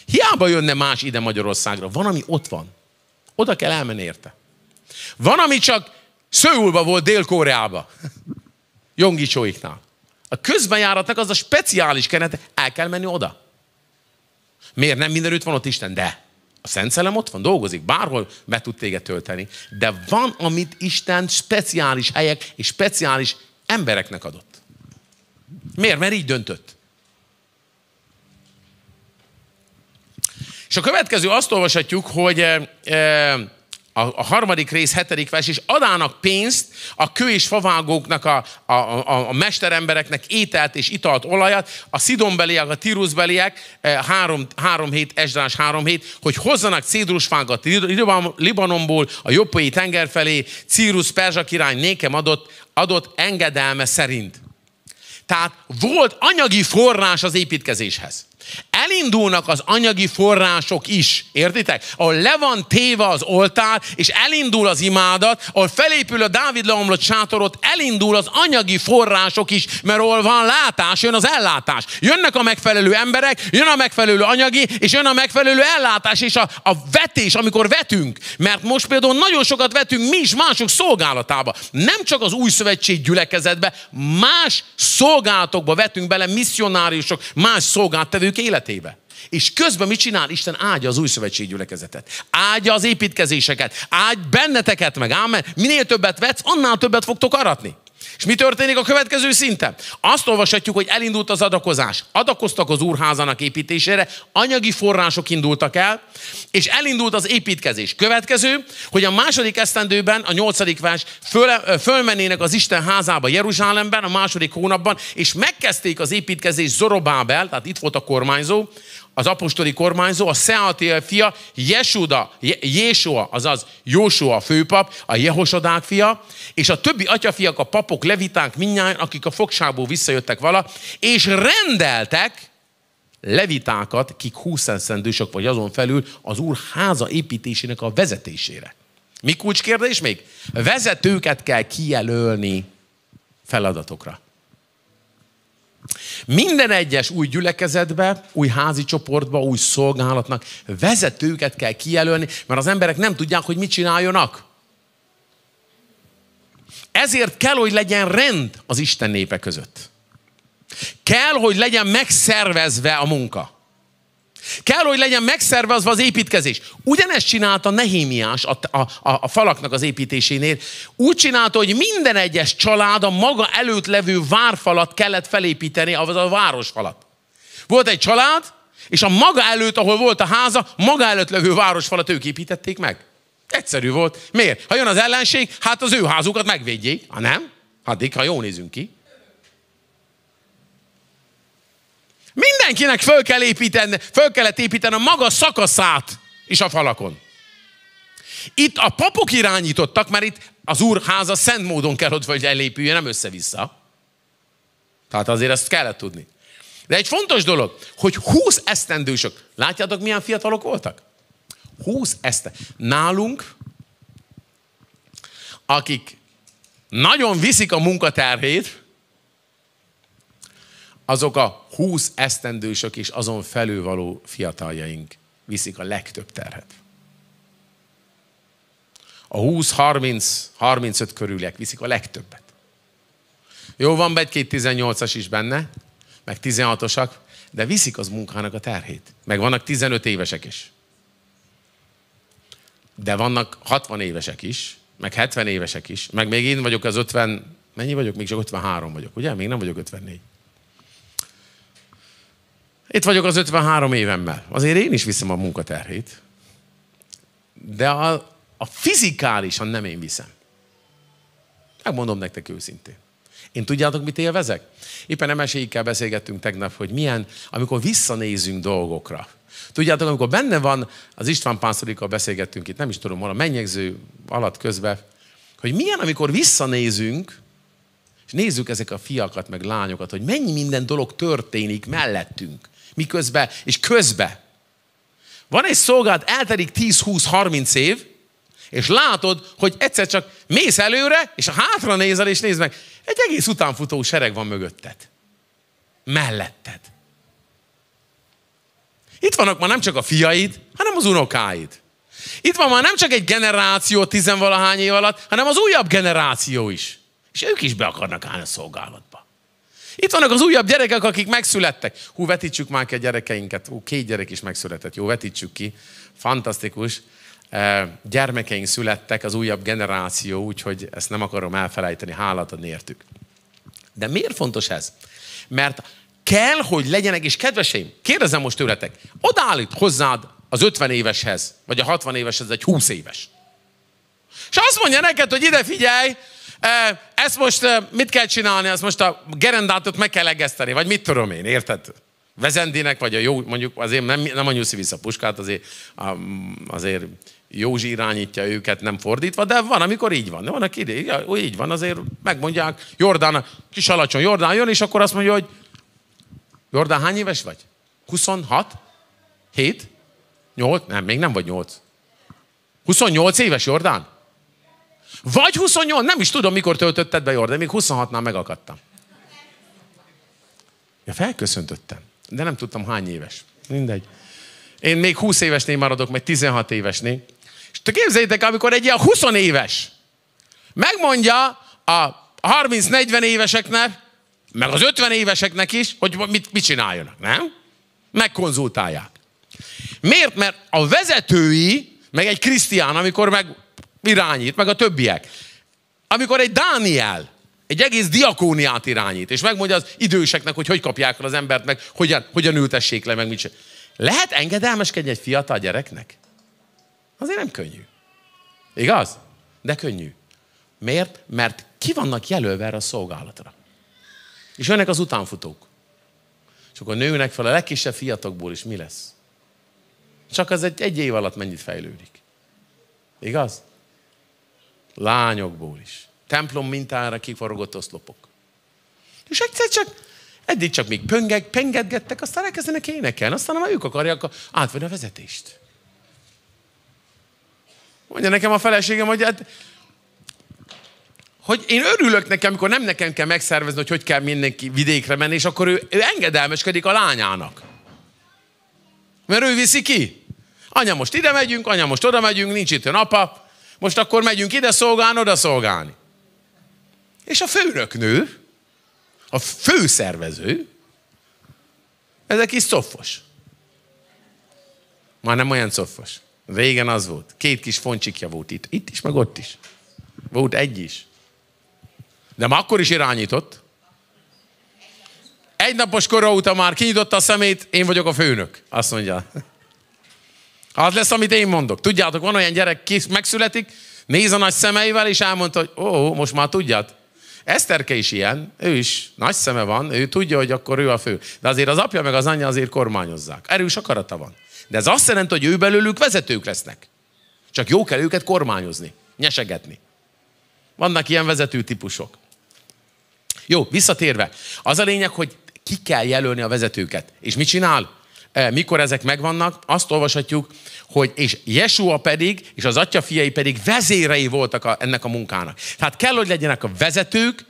Hiába jönne más ide Magyarországra, van, ami ott van. Oda kell elmenni érte. Van, ami csak Szöulba volt Dél-Koreába. Csóiknál. A közbenjáratnak az a speciális kenet, el kell menni oda. Miért nem mindenütt van ott Isten? De a Szent Szellem ott van, dolgozik, bárhol be tud téged tölteni. De van, amit Isten speciális helyek és speciális Embereknek adott. Miért? Mert így döntött. És a következő azt olvashatjuk, hogy e, e, a, a harmadik rész, hetedik vers, és adának pénzt a kő és favágóknak, a, a, a, a mesterembereknek ételt és italt, olajat, a szidombeliek, a tiruszbeliek, eh, három, három hét, Esdrás három hét, hogy hozzanak cédrusfágat Libanonból, a jobbai tenger felé, Círus Perzsa király nékem adott, adott engedelme szerint. Tehát volt anyagi forrás az építkezéshez. Elindulnak az anyagi források is, értitek? Ahol le van téve az oltár, és elindul az imádat, ahol felépül a Dávid leomlott sátorot, elindul az anyagi források is, mert ahol van látás, jön az ellátás. Jönnek a megfelelő emberek, jön a megfelelő anyagi, és jön a megfelelő ellátás, és a, a vetés, amikor vetünk. Mert most például nagyon sokat vetünk mi is mások szolgálatába. Nem csak az új szövetség gyülekezetbe, más szolgálatokba vetünk bele, misszionáriusok, más szolgáltatők ők életébe. És közben mit csinál? Isten áldja az új gyülekezetet. Áldja az építkezéseket. Áld benneteket meg. Ámen. Minél többet vetsz, annál többet fogtok aratni. És mi történik a következő szinten? Azt olvashatjuk, hogy elindult az adakozás. Adakoztak az úrházának építésére, anyagi források indultak el, és elindult az építkezés. Következő, hogy a második esztendőben, a nyolcadik vers, föl, fölmennének az Isten házába Jeruzsálemben a második hónapban, és megkezdték az építkezés Zorobábel, tehát itt volt a kormányzó, az apostoli kormányzó, a Szeatél fia, Jesuda, Jésua, azaz Jósua főpap, a Jehosodák fia, és a többi atyafiak, a papok, leviták, minnyáján, akik a fogságból visszajöttek vala, és rendeltek levitákat, kik húszenszendősök vagy azon felül az úr háza építésének a vezetésére. Mi kulcskérdés még? Vezetőket kell kijelölni feladatokra. Minden egyes új gyülekezetbe, új házi csoportba, új szolgálatnak vezetőket kell kijelölni, mert az emberek nem tudják, hogy mit csináljonak. Ezért kell, hogy legyen rend az Isten népe között. Kell, hogy legyen megszervezve a munka. Kell, hogy legyen megszervezve az építkezés. Ugyanezt csinálta Nehémiás a, a, a falaknak az építésénél. Úgy csinálta, hogy minden egyes család a maga előtt levő várfalat kellett felépíteni, az a városfalat. Volt egy család, és a maga előtt, ahol volt a háza, maga előtt levő városfalat ők építették meg. Egyszerű volt. Miért? Ha jön az ellenség, hát az ő házukat megvédjék. Ha nem, addig, ha jól nézünk ki. Mindenkinek föl, kell építeni, föl kellett építeni a maga szakaszát is a falakon. Itt a papok irányítottak, mert itt az úrháza szent módon kell ott, hogy elépüljön, nem össze-vissza. Tehát azért ezt kellett tudni. De egy fontos dolog, hogy 20 esztendősök, látjátok milyen fiatalok voltak? 20 esztendősök. Nálunk, akik nagyon viszik a munkaterhét, azok a 20 esztendősök és azon felül való fiataljaink viszik a legtöbb terhet. A 20-30-35 körüliek viszik a legtöbbet. Jó, van egy-két 18-as is benne, meg 16-osak, de viszik az munkának a terhét. Meg vannak 15 évesek is. De vannak 60 évesek is, meg 70 évesek is, meg még én vagyok az 50, mennyi vagyok? Még csak 53 vagyok, ugye? Még nem vagyok 54. Itt vagyok az 53 évemmel. Azért én is viszem a munkaterhét. De a, a fizikálisan nem én viszem. Megmondom nektek őszintén. Én tudjátok, mit élvezek? Éppen emeséikkel beszélgettünk tegnap, hogy milyen, amikor visszanézünk dolgokra. Tudjátok, amikor benne van, az István Pásztorikkal beszélgettünk itt, nem is tudom, hol a mennyegző alatt közben, hogy milyen, amikor visszanézünk, és nézzük ezek a fiakat, meg lányokat, hogy mennyi minden dolog történik mellettünk miközben és közbe. Van egy szolgált, eltelik 10-20-30 év, és látod, hogy egyszer csak mész előre, és a hátra nézel, és nézd meg, egy egész utánfutó sereg van mögötted. Melletted. Itt vannak már nem csak a fiaid, hanem az unokáid. Itt van már nem csak egy generáció tizenvalahány év alatt, hanem az újabb generáció is. És ők is be akarnak állni a szolgálatba. Itt vannak az újabb gyerekek, akik megszülettek. Hú, vetítsük már ki a gyerekeinket. Hú, két gyerek is megszületett. Jó, vetítsük ki. Fantasztikus. E, gyermekeink születtek, az újabb generáció, úgyhogy ezt nem akarom elfelejteni, hálát adni értük. De miért fontos ez? Mert kell, hogy legyenek, és kedveseim, kérdezem most tőletek, odáll hozzád az 50 éveshez, vagy a 60 éveshez egy 20 éves. És azt mondja neked, hogy ide figyelj, ezt most mit kell csinálni? Ezt most a gerendátot meg kell egeszteni, vagy mit tudom én, érted? Vezendinek, vagy a jó, mondjuk azért nem, nem a nyuszi vissza puskát, azért, azért Józsi irányítja őket, nem fordítva, de van, amikor így van. De van, aki így, így van, azért megmondják, Jordán, kis alacsony Jordán jön, és akkor azt mondja, hogy Jordán, hány éves vagy? 26? 7? 8? Nem, még nem vagy 8. 28 éves Jordán? Vagy 28, nem is tudom, mikor töltötted be, Jordan, még 26-nál megakadtam. Ja, felköszöntöttem, de nem tudtam hány éves. Mindegy. Én még 20 évesnél maradok, meg 16 évesnél. És te képzeljétek, amikor egy ilyen 20 éves megmondja a 30-40 éveseknek, meg az 50 éveseknek is, hogy mit, mit csináljanak, nem? Megkonzultálják. Miért? Mert a vezetői, meg egy Krisztián, amikor meg irányít, meg a többiek. Amikor egy Dániel egy egész diakóniát irányít, és megmondja az időseknek, hogy hogy kapják el az embert, meg hogyan, hogyan ültessék le, meg mit sem. Lehet engedelmeskedni egy fiatal gyereknek? Azért nem könnyű. Igaz? De könnyű. Miért? Mert ki vannak jelölve erre a szolgálatra. És jönnek az utánfutók. És akkor nőnek fel a legkisebb fiatokból is mi lesz? Csak az egy, egy év alatt mennyit fejlődik. Igaz? Lányokból is. Templom mintára kifarogott oszlopok. És egyszer csak, eddig csak még pöngek, pengedgettek, aztán elkezdenek énekelni, aztán ha ők akarják átvenni a vezetést. Mondja nekem a feleségem, hogy hát, hogy én örülök nekem, amikor nem nekem kell megszervezni, hogy hogy kell mindenki vidékre menni, és akkor ő, ő engedelmeskedik a lányának. Mert ő viszi ki. Anya, most ide megyünk, anya, most oda megyünk, nincs itt a apa, most akkor megyünk ide szolgálni, oda szolgálni. És a főnöknő, a főszervező, ez egy kis szofos. Már nem olyan szoffos. Régen az volt. Két kis foncsikja volt itt. Itt is, meg ott is. Volt egy is. De már akkor is irányított. Egy napos kora óta már kinyitotta a szemét, én vagyok a főnök. Azt mondja. Az lesz, amit én mondok. Tudjátok, van olyan gyerek, kis, megszületik, néz a nagy szemeivel, és elmondta, hogy ó, oh, most már tudjad. Eszterke is ilyen, ő is nagy szeme van, ő tudja, hogy akkor ő a fő. De azért az apja meg az anyja azért kormányozzák. Erős akarata van. De ez azt jelenti, hogy ő belőlük vezetők lesznek. Csak jó kell őket kormányozni, nyesegetni. Vannak ilyen vezető típusok. Jó, visszatérve. Az a lényeg, hogy ki kell jelölni a vezetőket. És mit csinál? Eh, mikor ezek megvannak, azt olvashatjuk, hogy és Jesua pedig, és az atya fiai pedig vezérei voltak a, ennek a munkának. Tehát kell, hogy legyenek a vezetők,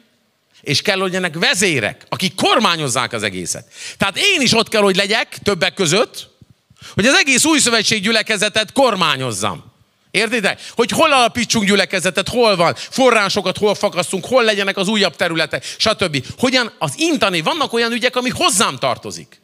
és kell, hogy legyenek vezérek, akik kormányozzák az egészet. Tehát én is ott kell, hogy legyek többek között, hogy az egész új szövetség gyülekezetet kormányozzam. Értitek? Hogy hol alapítsunk gyülekezetet, hol van, forrásokat hol fakasztunk, hol legyenek az újabb területek, stb. Hogyan az intani, vannak olyan ügyek, ami hozzám tartozik.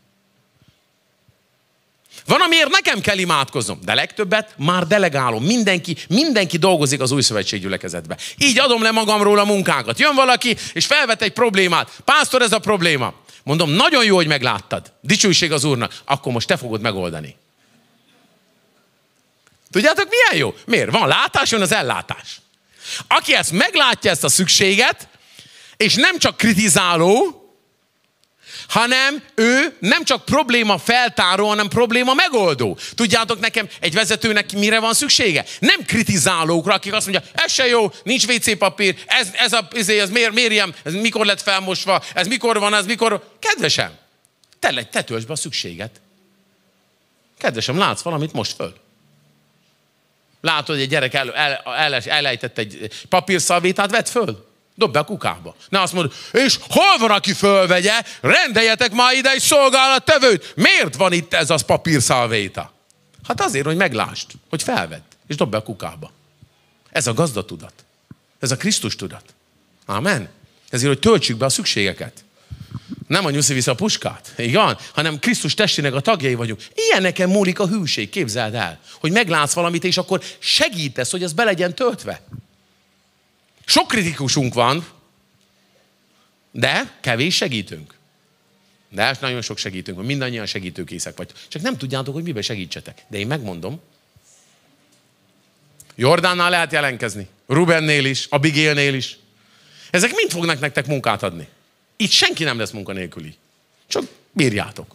Van, amiért nekem kell imádkoznom, de legtöbbet már delegálom. Mindenki, mindenki dolgozik az új gyülekezetbe. Így adom le magamról a munkákat. Jön valaki, és felvet egy problémát. Pásztor, ez a probléma. Mondom, nagyon jó, hogy megláttad. Dicsőség az Úrnak. Akkor most te fogod megoldani. Tudjátok, milyen jó? Miért? Van látás, jön az ellátás. Aki ezt meglátja, ezt a szükséget, és nem csak kritizáló, hanem ő nem csak probléma feltáró, hanem probléma megoldó. Tudjátok nekem, egy vezetőnek mire van szüksége? Nem kritizálókra, akik azt mondják, ez se jó, nincs WC papír, ez, ez a, ez, izé, ez miért, miért ilyen, ez mikor lett felmosva, ez mikor van, ez mikor... Kedvesem, te, te be a szükséget. Kedvesem, látsz valamit, most föl. Látod, hogy egy gyerek el, el, el, elejtett egy papírszavét, vedd föl dob be a kukába. Ne azt mondod, és hol van, aki fölvegye, rendeljetek már ide egy szolgálattevőt. Miért van itt ez az papírszalvéta? Hát azért, hogy meglást, hogy felvedd, és dob be a kukába. Ez a tudat. Ez a Krisztus tudat. Amen. Ezért, hogy töltsük be a szükségeket. Nem a nyuszi vissza a puskát, igen, hanem Krisztus testének a tagjai vagyunk. Ilyen nekem múlik a hűség, képzeld el, hogy meglátsz valamit, és akkor segítesz, hogy ez be legyen töltve. Sok kritikusunk van, de kevés segítünk. De hát nagyon sok segítünk van, mindannyian segítőkészek vagy. Csak nem tudjátok, hogy miben segítsetek. De én megmondom. Jordánnál lehet jelenkezni. Rubennél is, Abigélnél is. Ezek mind fognak nektek munkát adni. Itt senki nem lesz munkanélküli. Csak bírjátok.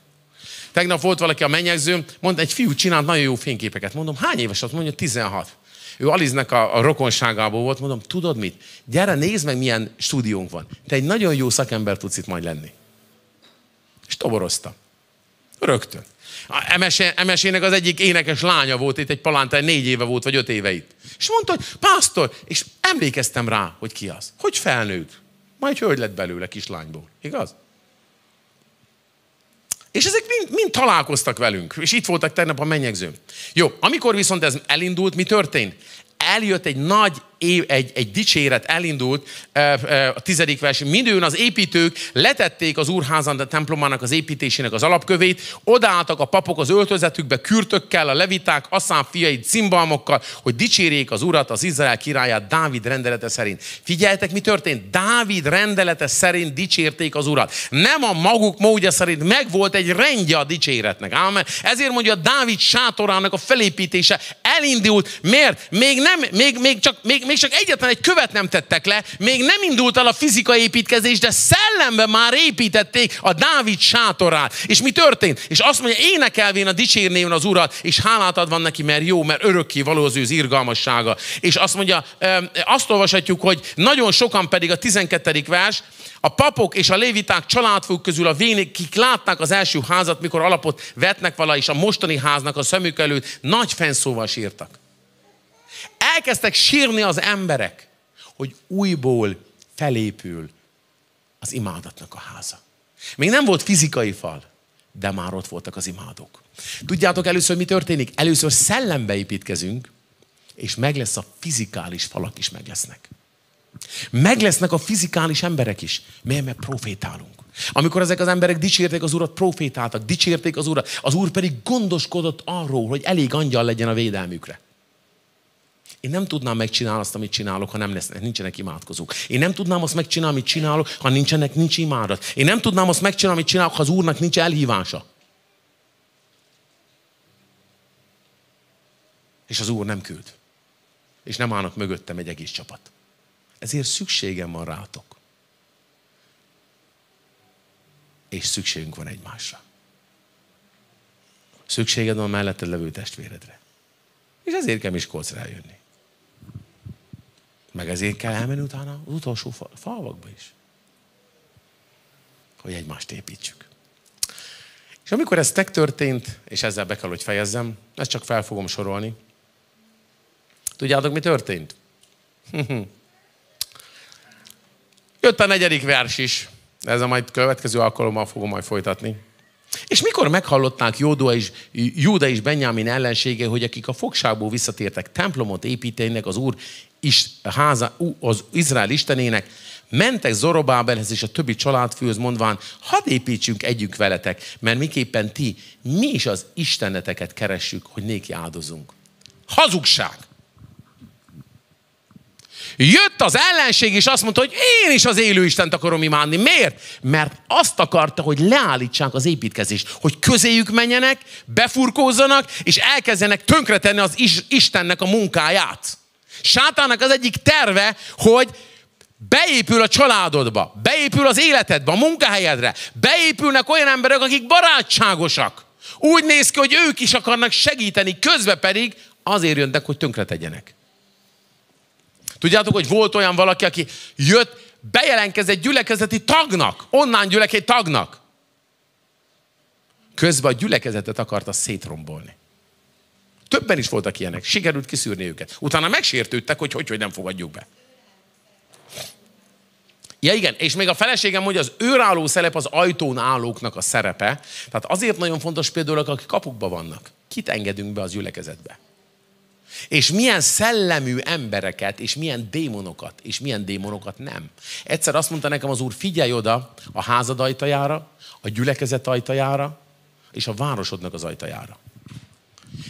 Tegnap volt valaki a menyegzőm, mondta, egy fiú csinált nagyon jó fényképeket. Mondom, hány éves az? Mondja, 16. Ő Aliznek a, a rokonságából volt, mondom, tudod mit? Gyere, nézd meg, milyen stúdiónk van. Te egy nagyon jó szakember tudsz itt majd lenni. És toborozta. Rögtön. A ms az egyik énekes lánya volt itt, egy palántán négy éve volt, vagy öt éve itt. És mondta, hogy pásztor, és emlékeztem rá, hogy ki az. Hogy felnőtt. Majd hölgy lett belőle kislányból. Igaz? És ezek mind, mind találkoztak velünk, és itt voltak tegnap a mennyegzőn. Jó, amikor viszont ez elindult, mi történt? eljött egy nagy év, egy, egy dicséret, elindult a tizedik vers. Mindőn az építők letették az úrházan, a templomának az építésének az alapkövét, odaálltak a papok az öltözetükbe, kürtökkel, a leviták, asszám fiai cimbalmokkal, hogy dicsérjék az urat, az Izrael királyát Dávid rendelete szerint. Figyeljetek, mi történt? Dávid rendelete szerint dicsérték az urat. Nem a maguk módja szerint, meg volt egy rendje a dicséretnek. Ámen. Ezért mondja, Dávid sátorának a felépítése elindult. Miért? Még nem nem, még, még, csak, még, még csak egyetlen egy követ nem tettek le, még nem indult el a fizikai építkezés, de szellemben már építették a Dávid sátorát. És mi történt? És azt mondja, énekelvén a dicsérnéven az urat, és hálát van neki, mert jó, mert örökké való az ő irgalmassága. És azt mondja, azt olvashatjuk, hogy nagyon sokan pedig a 12. vers, a papok és a léviták családfők közül a vénik, kik látták az első házat, mikor alapot vetnek vala, és a mostani háznak a szemük előtt nagy fenszóval sírtak elkezdtek sírni az emberek, hogy újból felépül az imádatnak a háza. Még nem volt fizikai fal, de már ott voltak az imádók. Tudjátok először, mi történik? Először szellembe építkezünk, és meg lesz a fizikális falak is meg lesznek. Meg lesznek a fizikális emberek is, mert, mert profétálunk. Amikor ezek az emberek dicsérték az Urat, profétáltak, dicsérték az Urat, az Úr pedig gondoskodott arról, hogy elég angyal legyen a védelmükre. Én nem tudnám megcsinálni azt, amit csinálok, ha nem lesznek, nincsenek imádkozók. Én nem tudnám azt megcsinálni, amit csinálok, ha nincsenek, nincs imádat. Én nem tudnám azt megcsinálni, amit csinálok, ha az Úrnak nincs elhívása. És az Úr nem küld. És nem állnak mögöttem egy egész csapat. Ezért szükségem van rátok. És szükségünk van egymásra. Szükséged van melletted levő testvéredre. És ezért kell Miskolcra eljönni. Meg ezért kell elmenni utána az utolsó falvakba is. Hogy egymást építsük. És amikor ez megtörtént, és ezzel be kell, hogy fejezzem, ezt csak fel fogom sorolni. Tudjátok, mi történt? Jött a negyedik vers is. Ez a majd következő alkalommal fogom majd folytatni. És mikor meghallották Jódua és, Júda és Benyámin ellensége, hogy akik a fogságból visszatértek templomot építenek az Úr is, háza, az Izrael istenének, mentek Zorobábelhez és a többi családfőhöz mondván, hadd építsünk együnk veletek, mert miképpen ti, mi is az isteneteket keressük, hogy néki áldozunk. Hazugság! Jött az ellenség, és azt mondta, hogy én is az élő Istent akarom imádni. Miért? Mert azt akarta, hogy leállítsák az építkezést, hogy közéjük menjenek, befurkózzanak, és elkezdenek tönkretenni az Istennek a munkáját. Sátának az egyik terve, hogy beépül a családodba, beépül az életedbe, a munkahelyedre, beépülnek olyan emberek, akik barátságosak. Úgy néz ki, hogy ők is akarnak segíteni, közben pedig azért jönnek, hogy tönkre tegyenek. Tudjátok, hogy volt olyan valaki, aki jött, bejelentkezett gyülekezeti tagnak, onnan gyülekezeti tagnak. Közben a gyülekezetet akarta szétrombolni. Többen is voltak ilyenek. Sikerült kiszűrni őket. Utána megsértődtek, hogy hogy, hogy nem fogadjuk be. Ja igen, és még a feleségem mondja, az őrálló szerep az ajtón állóknak a szerepe. Tehát azért nagyon fontos például, akik kapukba vannak. Kit engedünk be az gyülekezetbe? És milyen szellemű embereket, és milyen démonokat, és milyen démonokat nem. Egyszer azt mondta nekem az úr, figyelj oda a házad ajtajára, a gyülekezet ajtajára, és a városodnak az ajtajára.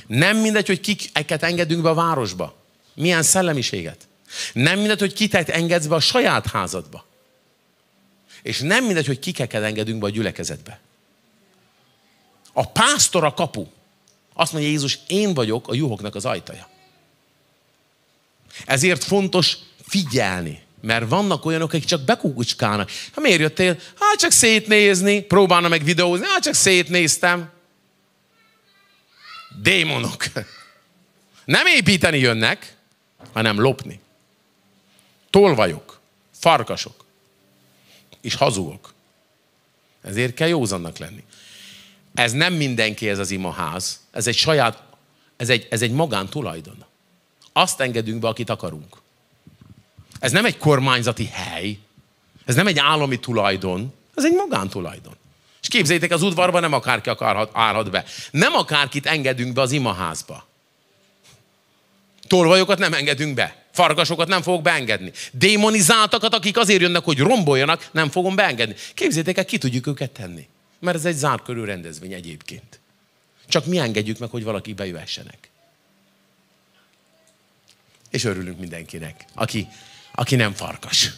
Nem mindegy, hogy kiket engedünk be a városba. Milyen szellemiséget. Nem mindegy, hogy kiket engedsz be a saját házadba. És nem mindegy, hogy kiket engedünk be a gyülekezetbe. A pásztor a kapu. Azt mondja Jézus, én vagyok a juhoknak az ajtaja. Ezért fontos figyelni. Mert vannak olyanok, akik csak bekukucskálnak. Ha miért jöttél? Hát csak szétnézni. Próbálna meg videózni. Hát csak szétnéztem démonok. Nem építeni jönnek, hanem lopni. Tolvajok, farkasok és hazugok. Ezért kell józannak lenni. Ez nem mindenki ez az imaház, ez egy saját, ez egy, ez egy magántulajdon. Azt engedünk be, akit akarunk. Ez nem egy kormányzati hely, ez nem egy állami tulajdon, ez egy magántulajdon. És képzeljétek, az udvarban nem akárki akarhat, állhat be. Nem akárkit engedünk be az imaházba. Tolvajokat nem engedünk be. Farkasokat nem fogok beengedni. Démonizáltakat, akik azért jönnek, hogy romboljanak, nem fogom beengedni. Képzétek el, ki tudjuk őket tenni. Mert ez egy zárt rendezvény egyébként. Csak mi engedjük meg, hogy valaki bejöhessenek. És örülünk mindenkinek, aki, aki nem farkas.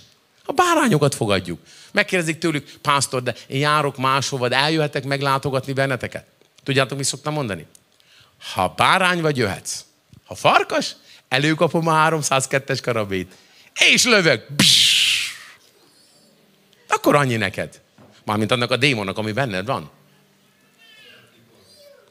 A bárányokat fogadjuk. Megkérdezik tőlük, pásztor, de én járok máshova, de eljöhetek meglátogatni benneteket. Tudjátok, mi szoktam mondani? Ha bárány vagy, jöhetsz. Ha farkas, előkapom a 302-es karabét. És lövök. Pssss. Akkor annyi neked. Mármint annak a démonnak, ami benned van.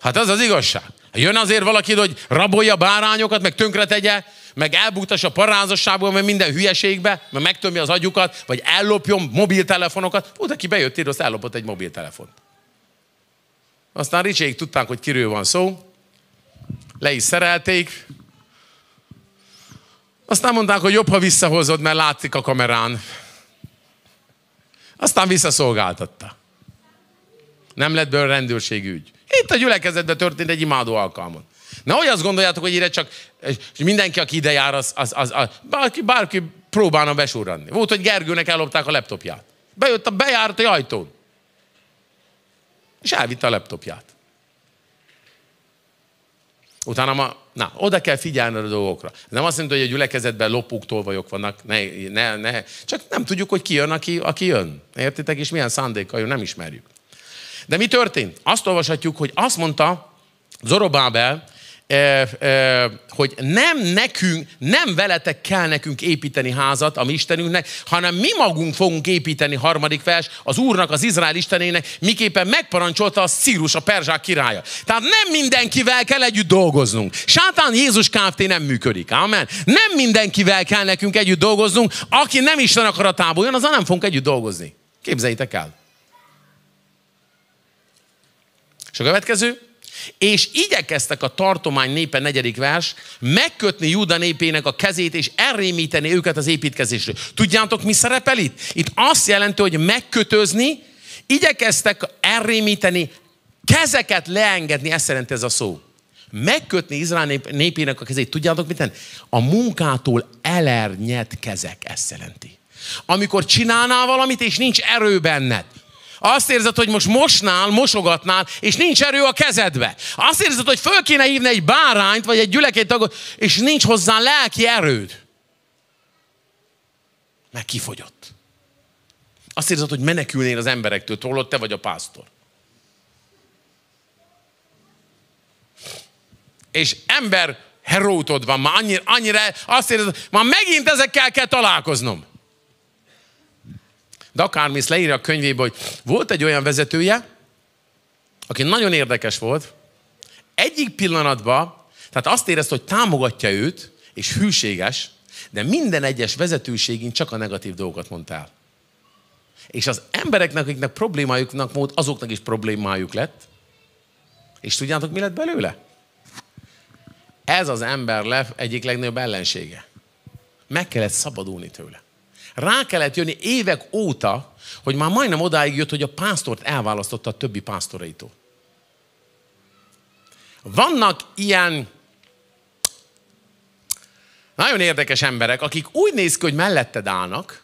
Hát az az igazság. Jön azért valaki, hogy rabolja bárányokat, meg tönkretegye meg elbuktas a parázasságból, mert minden hülyeségbe, mert megtömi az agyukat, vagy ellopjon mobiltelefonokat. Volt, aki bejött ír, azt ellopott egy mobiltelefont. Aztán Ricsék tudták, hogy kiről van szó, le is szerelték, aztán mondták, hogy jobb, ha visszahozod, mert látszik a kamerán. Aztán visszaszolgáltatta. Nem lett belőle rendőrségi ügy. Itt a gyülekezetben történt egy imádó alkalmon. hogy azt gondoljátok, hogy ide csak és mindenki, aki ide jár, az, az, az, az bárki, bárki próbálna besurranni. Volt, hogy Gergőnek ellopták a laptopját. Bejött a bejárati ajtón. És elvitte a laptopját. Utána ma, na, oda kell figyelni a dolgokra. Nem azt jelenti, hogy a gyülekezetben lopók, tolvajok vannak, ne, ne, ne. Csak nem tudjuk, hogy ki jön, aki, aki jön. Értitek? És milyen szándéka jön, nem ismerjük. De mi történt? Azt olvashatjuk, hogy azt mondta Zorobábel, hogy nem nekünk, nem veletek kell nekünk építeni házat, a mi Istenünknek, hanem mi magunk fogunk építeni, harmadik vers, az Úrnak, az Izrael Istenének, miképpen megparancsolta a szírus a perzsák királya. Tehát nem mindenkivel kell együtt dolgoznunk. Sátán Jézus Kft. nem működik. Amen. Nem mindenkivel kell nekünk együtt dolgoznunk. Aki nem Isten akaratából jön, azzal nem fogunk együtt dolgozni. Képzeljétek el. És a következő, és igyekeztek a tartomány népe, negyedik vers, megkötni Júda népének a kezét, és elrémíteni őket az építkezésről. Tudjátok, mi szerepel itt? Itt azt jelenti, hogy megkötözni, igyekeztek elrémíteni, kezeket leengedni, ezt jelenti ez a szó. Megkötni Izrael népének a kezét. Tudjátok, mit A munkától elernyed kezek, ezt jelenti. Amikor csinálnál valamit, és nincs erő benned, azt érzed, hogy most mosnál, mosogatnál, és nincs erő a kezedbe. Azt érzed, hogy föl kéne hívni egy bárányt, vagy egy gyülekét tagot, és nincs hozzá lelki erőd. Mert kifogyott. Azt érzed, hogy menekülnél az emberektől, holott te vagy a pásztor. És ember herótod van, már annyira, annyira azt érzed, már megint ezekkel kell találkoznom. Dakármész leírja a könyvébe, hogy volt egy olyan vezetője, aki nagyon érdekes volt, egyik pillanatban, tehát azt érezte, hogy támogatja őt, és hűséges, de minden egyes vezetőségén csak a negatív dolgokat mondta el. És az embereknek, akiknek problémájuknak volt, azoknak is problémájuk lett. És tudjátok, mi lett belőle? Ez az ember egyik legnagyobb ellensége. Meg kellett szabadulni tőle. Rá kellett jönni évek óta, hogy már majdnem odáig jött, hogy a pásztort elválasztotta a többi pásztoraitól. Vannak ilyen nagyon érdekes emberek, akik úgy néz ki, hogy melletted állnak,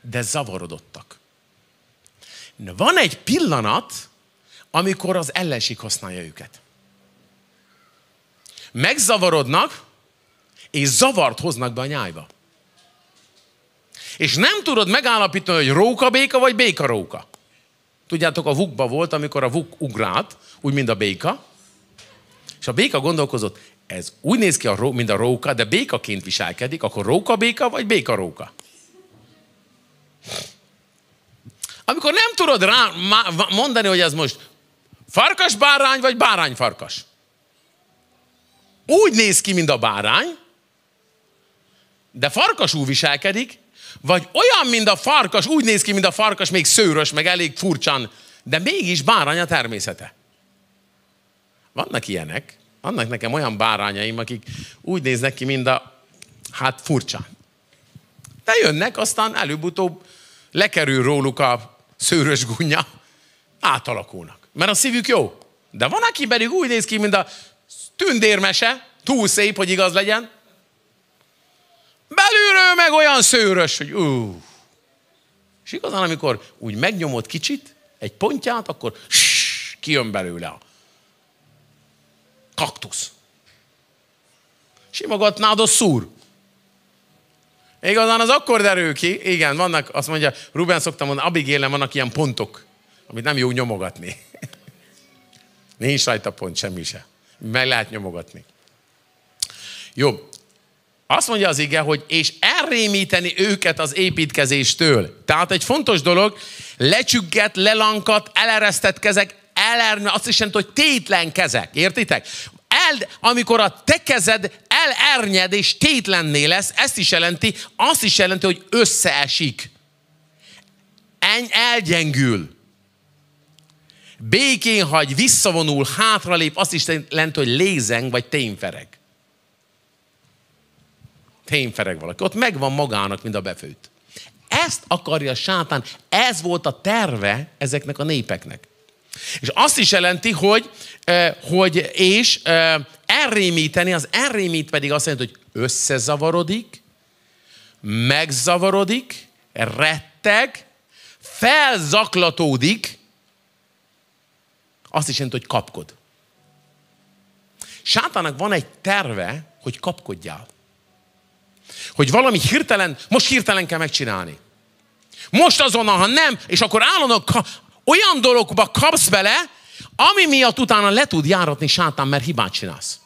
de zavarodottak. Van egy pillanat, amikor az ellenség használja őket. Megzavarodnak, és zavart hoznak be a nyájba és nem tudod megállapítani, hogy róka béka vagy béka róka. Tudjátok, a vukba volt, amikor a vuk ugrált, úgy, mint a béka, és a béka gondolkozott, ez úgy néz ki, a ró, mint a róka, de békaként viselkedik, akkor róka béka vagy béka róka? Amikor nem tudod rá mondani, hogy ez most farkas bárány vagy bárány farkas. Úgy néz ki, mint a bárány, de farkasú viselkedik, vagy olyan, mint a farkas, úgy néz ki, mint a farkas, még szőrös, meg elég furcsán, de mégis bárány a természete. Vannak ilyenek, vannak nekem olyan bárányaim, akik úgy néznek ki, mint a, hát furcsán. De jönnek, aztán előbb-utóbb lekerül róluk a szőrös gunya, átalakulnak. Mert a szívük jó. De van, aki pedig úgy néz ki, mint a tündérmese, túl szép, hogy igaz legyen, Belülről meg olyan szőrös, hogy ú. És igazán, amikor úgy megnyomod kicsit, egy pontját, akkor ssss, kijön belőle a kaktusz. Simogatnád a szúr. Igazán az akkor derül ki, igen, vannak, azt mondja, Ruben szoktam mondani, Abigélen vannak ilyen pontok, amit nem jó nyomogatni. Nincs rajta pont, semmi se. Meg lehet nyomogatni. Jó, azt mondja az ige, hogy és elrémíteni őket az építkezéstől. Tehát egy fontos dolog, lecsügget, lelankat, eleresztett kezek, elerne, azt is jelenti, hogy tétlen kezek. Értitek? El, amikor a te kezed elernyed és tétlenné lesz, ezt is jelenti, azt is jelenti, hogy összeesik. Eny, elgyengül. Békén hagy, visszavonul, hátralép, azt is jelenti, hogy lézeng vagy tényfereg. Tényfereg valaki. Ott megvan magának, mint a befőtt. Ezt akarja a sátán, ez volt a terve ezeknek a népeknek. És azt is jelenti, hogy, hogy és elrémíteni, az elrémít pedig azt jelenti, hogy összezavarodik, megzavarodik, retteg, felzaklatódik, azt is jelenti, hogy kapkod. Sátának van egy terve, hogy kapkodjál hogy valami hirtelen, most hirtelen kell megcsinálni. Most azonnal, ha nem, és akkor állandóan ka- olyan dologba kapsz bele, ami miatt utána le tud járatni sátán, mert hibát csinálsz.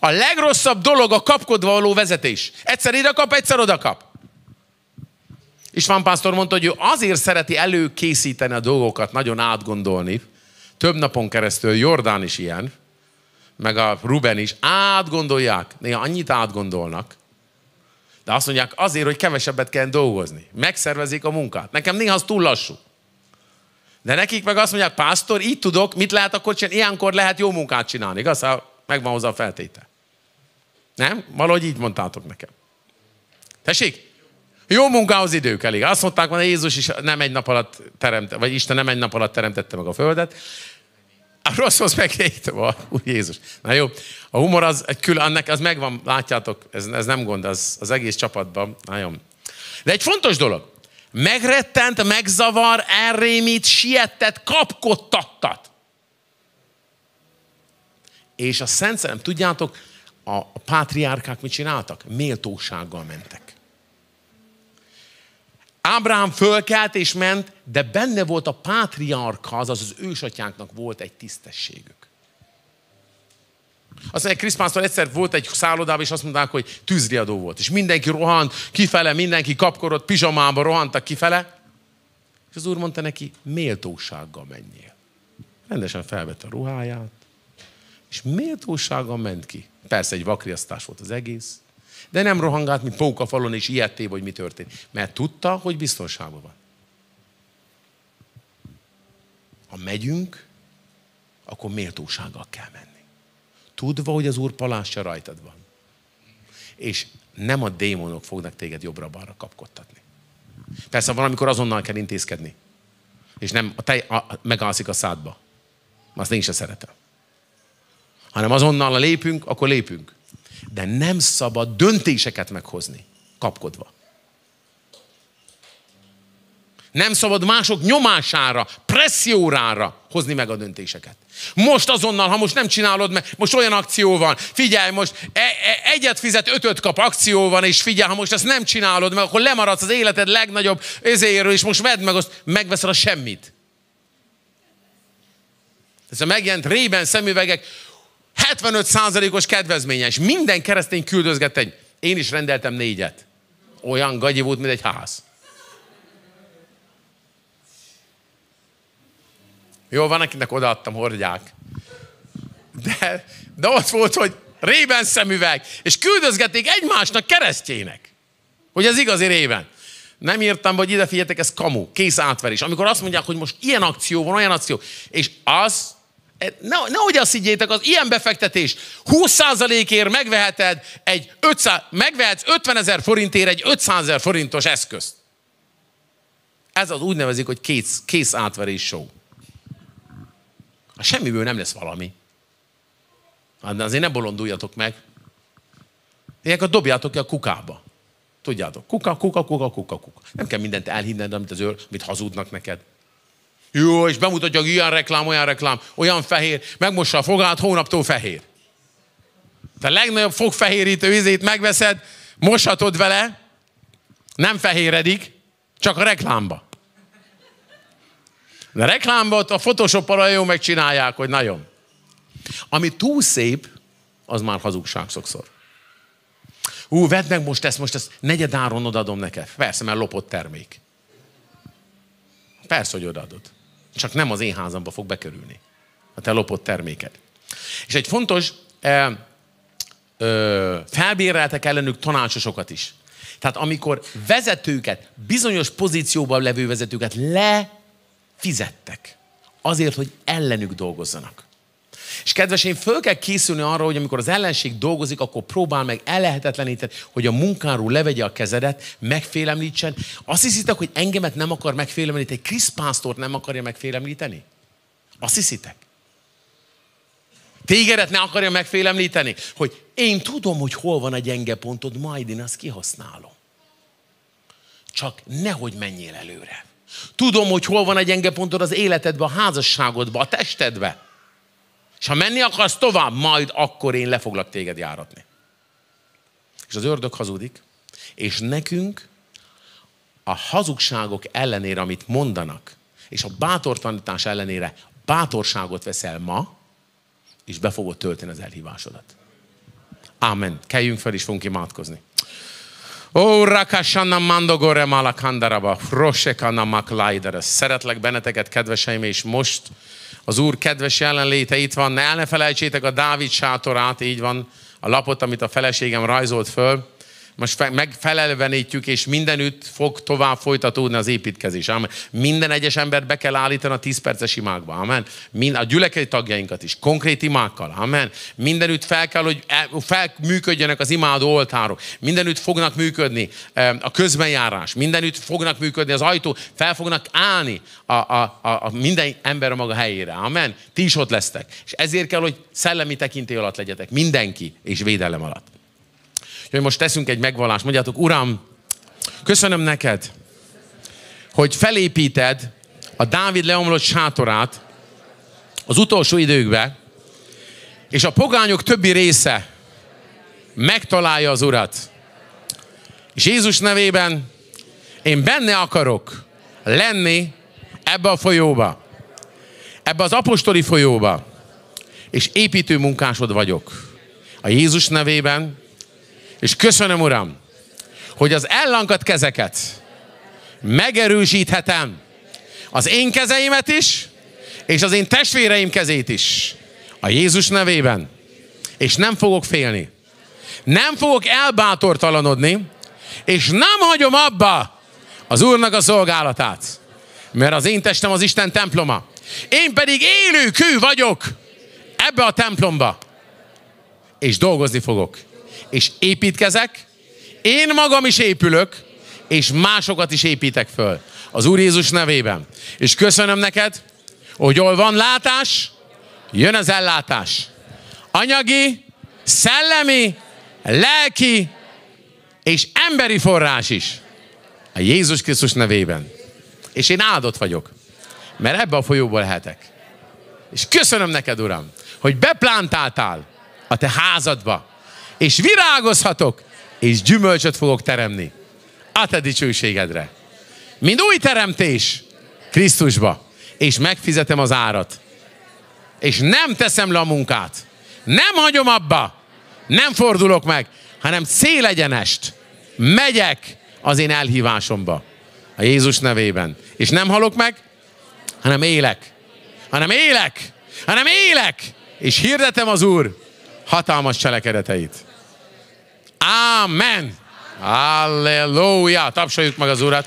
A legrosszabb dolog a kapkodva való vezetés. Egyszer ide kap, egyszer oda kap. István pásztor mondta, hogy ő azért szereti előkészíteni a dolgokat, nagyon átgondolni. Több napon keresztül Jordán is ilyen, meg a Ruben is átgondolják, néha annyit átgondolnak, de azt mondják azért, hogy kevesebbet kell dolgozni. Megszervezik a munkát. Nekem néha az túl lassú. De nekik meg azt mondják, pásztor, így tudok, mit lehet akkor csinálni, ilyenkor lehet jó munkát csinálni, igaz? Megvan hozzá a feltéte. Nem? Valahogy így mondtátok nekem. Tessék? Jó munkához idő elég. Azt mondták, hogy Jézus is nem egy nap alatt teremtette, vagy Isten nem egy nap alatt teremtette meg a földet, a rosszhoz megrejtem, a Úr Jézus. Na jó, a humor az egy külön, annak az megvan, látjátok, ez, ez nem gond, az, az egész csapatban. Nagyon. De egy fontos dolog. Megrettent, megzavar, elrémít, siettet, kapkodtattat. És a Szent Szellem, tudjátok, a, a pátriárkák mit csináltak? Méltósággal mentek. Ábrám fölkelt és ment, de benne volt a pátriarka, azaz az ősatyánknak volt egy tisztességük. Azt mondja, Krisz egyszer volt egy szállodában, és azt mondták, hogy tűzriadó volt. És mindenki rohant kifele, mindenki kapkorott, pizsamába rohantak kifele. És az úr mondta neki, méltósággal menjél. Rendesen felvette a ruháját, és méltósággal ment ki. Persze egy vakriasztás volt az egész. De nem rohangált, mint a falon, és ilyetté, hogy mi történt. Mert tudta, hogy biztonságban van. Ha megyünk, akkor méltósággal kell menni. Tudva, hogy az Úr palástja rajtad van. És nem a démonok fognak téged jobbra-balra kapkodtatni. Persze valamikor azonnal kell intézkedni. És nem a tej a, megalszik a szádba. Azt én se szeretem. Hanem azonnal, ha lépünk, akkor lépünk. De nem szabad döntéseket meghozni, kapkodva. Nem szabad mások nyomására, pressziórára hozni meg a döntéseket. Most azonnal, ha most nem csinálod meg, most olyan akció van, figyelj, most e- e- egyet fizet, ötöt kap akció van, és figyelj, ha most ezt nem csinálod meg, akkor lemaradsz az életed legnagyobb özéről, és most vedd meg azt, megveszel a semmit. Ez a megjelent rében szemüvegek 75%-os kedvezményes. Minden keresztény küldözget egy. Én is rendeltem négyet. Olyan gagyi volt, mint egy ház. Jó, van, akinek odaadtam, hordják. De, de ott volt, hogy rében szemüveg, és küldözgették egymásnak keresztjének. Hogy ez igazi réven. Nem írtam, hogy ide figyeljetek, ez kamu, kész átverés. Amikor azt mondják, hogy most ilyen akció van, olyan akció, és az Eh, ne, nehogy azt higgyétek, az ilyen befektetés 20%-ért megveheted egy 500, megvehetsz 50 ezer forintért egy 500 ezer forintos eszközt. Ez az úgy nevezik, hogy kész, kész átverés show. A hát semmiből nem lesz valami. Hát azért ne bolonduljatok meg. Ilyenkor dobjátok ki a kukába. Tudjátok, kuka, kuka, kuka, kuka, kuka. Nem kell mindent elhinned, amit, az őr, amit hazudnak neked. Jó, és bemutatja, hogy ilyen reklám, olyan reklám, olyan fehér, megmossa a fogát, hónaptól fehér. Te a legnagyobb fogfehérítő vizét megveszed, moshatod vele, nem fehéredik, csak a reklámba. De a reklámot a photoshop jó megcsinálják, hogy nagyon. Ami túl szép, az már hazugság sokszor. Ú, vedd meg most ezt, most ezt negyedáron odadom neked. Persze, mert lopott termék. Persze, hogy odaadod csak nem az én házamba fog bekerülni. A te lopott terméked. És egy fontos, e, ö, felbéreltek ellenük tanácsosokat is. Tehát amikor vezetőket, bizonyos pozícióban levő vezetőket lefizettek azért, hogy ellenük dolgozzanak. És kedveseim, föl kell készülni arra, hogy amikor az ellenség dolgozik, akkor próbál meg ellehetetleníteni, hogy a munkáról levegye a kezedet, megfélemlítsen. Azt hiszitek, hogy engemet nem akar megfélemlíteni, Krisz pásztort nem akarja megfélemlíteni? Azt hiszitek? Tégedet ne akarja megfélemlíteni, hogy én tudom, hogy hol van a gyenge pontod, majd én azt kihasználom. Csak nehogy menjél előre. Tudom, hogy hol van a gyenge pontod az életedbe, a házasságodba, a testedbe. És ha menni akarsz tovább, majd akkor én le foglak téged járatni. És az ördög hazudik, és nekünk a hazugságok ellenére, amit mondanak, és a bátor tanítás ellenére bátorságot veszel ma, és be fogod tölteni az elhívásodat. Ámen. Keljünk fel, és fogunk imádkozni. Ó, Rakasanna Mandogore Malakandaraba, Rosekana Maklajdere. Szeretlek benneteket, kedveseim, és most az Úr kedves jelenléte itt van. Ne el ne felejtsétek a Dávid sátorát, így van, a lapot, amit a feleségem rajzolt föl most megfelelvenítjük, és mindenütt fog tovább folytatódni az építkezés. Amen. Minden egyes ember be kell állítani a 10 perces imákba. Amen. Mind, a gyülekezeti tagjainkat is, konkrét imákkal. Amen. Mindenütt fel kell, hogy e, felműködjenek az imádó oltárok. Mindenütt fognak működni e, a közbenjárás. Mindenütt fognak működni az ajtó. Fel fognak állni a, a, a, a minden ember a maga helyére. Amen. Ti is ott lesztek. És ezért kell, hogy szellemi tekintély alatt legyetek. Mindenki és védelem alatt. Hogy most teszünk egy megvallást. Mondjátok, Uram, köszönöm neked, hogy felépíted a Dávid leomlott sátorát az utolsó időkbe, és a pogányok többi része megtalálja az Urat. És Jézus nevében én benne akarok lenni ebbe a folyóba, ebbe az apostoli folyóba, és építő munkásod vagyok. A Jézus nevében és köszönöm, Uram, hogy az ellankat kezeket megerősíthetem. Az én kezeimet is, és az én testvéreim kezét is. A Jézus nevében. És nem fogok félni. Nem fogok elbátortalanodni, és nem hagyom abba az Úrnak a szolgálatát. Mert az én testem az Isten temploma. Én pedig élő kő vagyok ebbe a templomba. És dolgozni fogok és építkezek, én magam is épülök, és másokat is építek föl. Az Úr Jézus nevében. És köszönöm neked, hogy hol van látás, jön az ellátás. Anyagi, szellemi, lelki és emberi forrás is. A Jézus Krisztus nevében. És én áldott vagyok, mert ebbe a folyóból lehetek. És köszönöm neked, Uram, hogy beplántáltál a te házadba, és virágozhatok, és gyümölcsöt fogok teremni. A te dicsőségedre. Mind új teremtés Krisztusba. És megfizetem az árat. És nem teszem le a munkát. Nem hagyom abba. Nem fordulok meg, hanem célegyenest megyek az én elhívásomba. A Jézus nevében. És nem halok meg, hanem élek. Hanem élek. Hanem élek. És hirdetem az Úr hatalmas cselekedeteit. Amen. Halleluja! Tapsoljuk meg az Urat!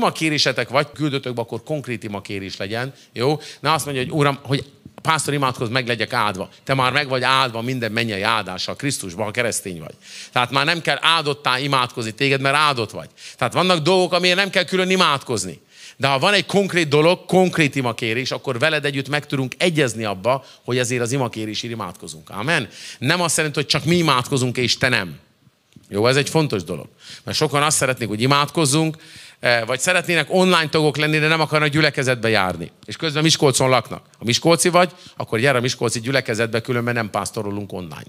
Ha kérésetek vagy be, akkor konkrét kérés legyen, jó? Ne azt mondja, hogy Uram, hogy pásztor imádkoz, meg legyek áldva. Te már meg vagy áldva minden mennyei áldással, Krisztusban, ha keresztény vagy. Tehát már nem kell áldottá imádkozni téged, mert áldott vagy. Tehát vannak dolgok, amiért nem kell külön imádkozni. De ha van egy konkrét dolog, konkrét imakérés, akkor veled együtt meg tudunk egyezni abba, hogy ezért az imakérésért imádkozunk. Amen? Nem azt jelenti, hogy csak mi imádkozunk, és te nem. Jó, ez egy fontos dolog. Mert sokan azt szeretnék, hogy imádkozzunk, eh, vagy szeretnének online tagok lenni, de nem akarnak gyülekezetbe járni. És közben Miskolcon laknak. Ha Miskolci vagy, akkor gyere a Miskolci gyülekezetbe, különben nem pásztorolunk online.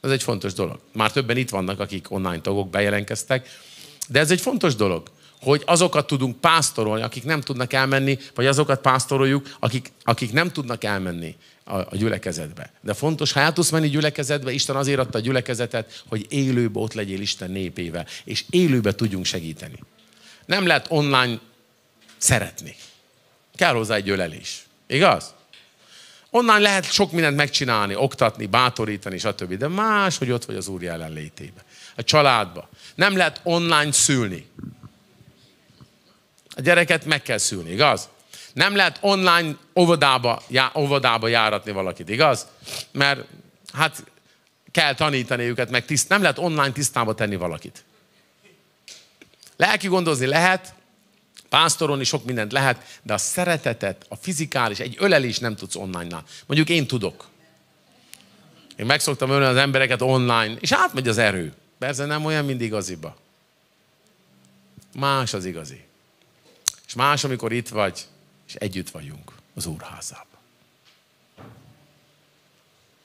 Ez egy fontos dolog. Már többen itt vannak, akik online tagok bejelentkeztek, de ez egy fontos dolog hogy azokat tudunk pásztorolni, akik nem tudnak elmenni, vagy azokat pásztoroljuk, akik, akik nem tudnak elmenni a, a gyülekezetbe. De fontos, ha el tudsz menni gyülekezetbe, Isten azért adta a gyülekezetet, hogy élőbe ott legyél Isten népével, és élőbe tudjunk segíteni. Nem lehet online szeretni. Kell hozzá egy ölelés. Igaz? Onnan lehet sok mindent megcsinálni, oktatni, bátorítani, stb. De más, hogy ott vagy az Úr jelenlétében. A családba. Nem lehet online szülni. A gyereket meg kell szülni, igaz? Nem lehet online óvodába, já, óvodába járatni valakit, igaz? Mert hát kell tanítani őket, meg tiszt, nem lehet online tisztába tenni valakit. Lelki gondozni lehet, pásztorolni sok mindent lehet, de a szeretetet, a fizikális, egy ölelés nem tudsz online-nál. Mondjuk én tudok. Én megszoktam ölni az embereket online, és átmegy az erő. Persze nem olyan, mint igaziba. Más az igazi és más, amikor itt vagy, és együtt vagyunk az Úrházában.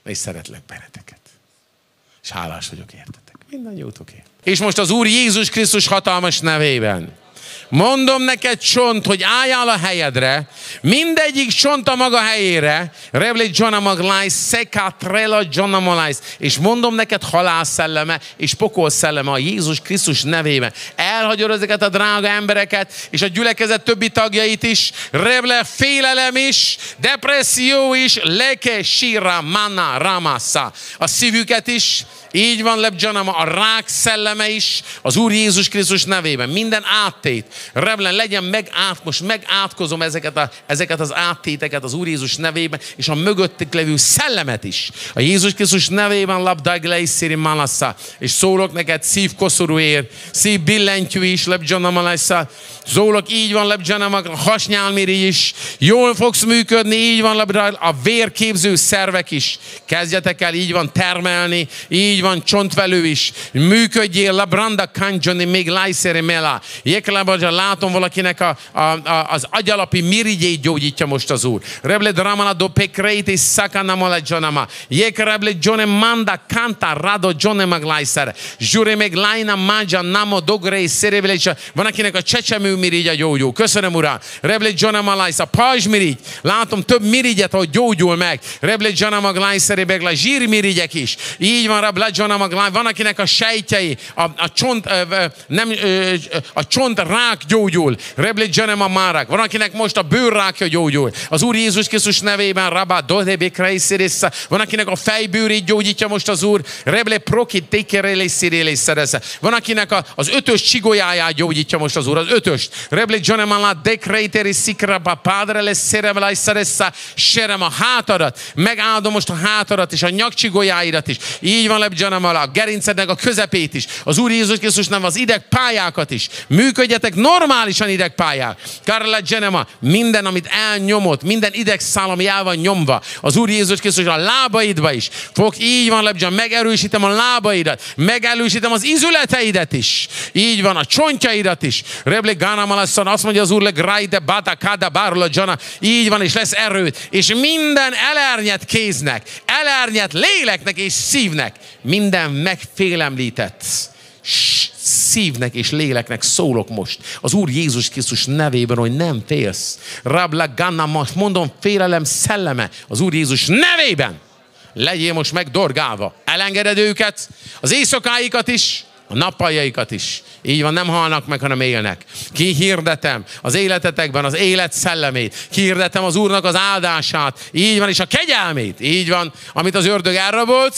És szeretlek benneteket. És hálás vagyok értetek. Mindannyiótokért. És most az Úr Jézus Krisztus hatalmas nevében. Mondom neked csont, hogy álljál a helyedre, mindegyik csont a maga helyére, Revli Johnamaglai, Sekatrela Johnamaglai, és mondom neked halál szelleme és pokol szelleme a Jézus Krisztus nevében. Elhagyod ezeket a drága embereket, és a gyülekezet többi tagjait is, Revle félelem is, depresszió is, leke, síra, mana, ramassa. A szívüket is, így van, Lebjanama, a rák szelleme is az Úr Jézus Krisztus nevében. Minden áttét. Reblen, legyen meg át, most megátkozom ezeket, a, ezeket az áttéteket az Úr Jézus nevében, és a mögöttük levő szellemet is. A Jézus Krisztus nevében labdag leisziri malassa és szólok neked szív koszorúért, szív billentyű is, Lebjanama Malassa. Szólok, így van, Lebjanama, hasnyálméri is. Jól fogsz működni, így van, Lebjanama, a vérképző szervek is. Kezdjetek el, így van, termelni, így van, van csontvelő is. Működjél, la branda kanjoni, még lajszere mela. Jékelában látom valakinek a, a, a, az agyalapi mirigyét gyógyítja most az Úr. Reble dramana do pekreit és szakanamola dzsanama. Jék reble dzsone manda kanta rado dzsone meg lajszere. Zsure meg lajna madzsa namo dogre és szerebele Van akinek a csecsemő mirigy a gyógyul. Köszönöm, Uram. Reble dzsone Pajzs mirigy. Látom több mirigyet, ahogy gyógyul meg. Reble dzsana mag lajszere meg la mirigyek is. Így van, rabla Gyulladjon a maglány. Van, akinek a sejtjei, a, a csont, ö, nem, ö, a csont rák gyógyul. Rebligionem a márák. Van, akinek most a bőrrákja gyógyul. Az Úr Jézus Krisztus nevében, Rabá, Dodebi, Krejszirissa. Van, akinek a fejbőrét gyógyítja most az Úr. Reble, Proki, Tékerelé, szerezze, Van, akinek a, az ötös csigolyáját gyógyítja most az Úr. Az ötöst. Rebligionem alá, Dekrejteri, szikrabá, Pádre, lesz Szeremelaj, szerezze, Serem a hátadat. Megáldom most a hátadat és a nyakcsigolyáidat is. Így van, zsarabjanam alá, a gerincednek a közepét is. Az Úr Jézus Krisztus nem az ideg pályákat is. Működjetek normálisan ideg pályák. Karla Genema, minden, amit elnyomott, minden idegszál, ami el van nyomva, az Úr Jézus Krisztus a lábaidba is. Fog, így van, Lebjan, megerősítem a lábaidat, megerősítem az izületeidet is. Így van, a csontjaidat is. Reble lesz, azt mondja az Úr, leg Graide Bata Kada Barla Jana, így van, és lesz erőd, és minden elernyet kéznek, elernyet léleknek és szívnek minden megfélemlített szívnek és léleknek szólok most. Az Úr Jézus Krisztus nevében, hogy nem félsz. Rabla ganna, mondom, félelem szelleme az Úr Jézus nevében. Legyél most megdorgálva. Elengeded őket, az éjszakáikat is, a nappaljaikat is. Így van, nem halnak meg, hanem élnek. Kihirdetem az életetekben az élet szellemét. Kihirdetem az Úrnak az áldását. Így van, és a kegyelmét. Így van, amit az ördög elrabolt,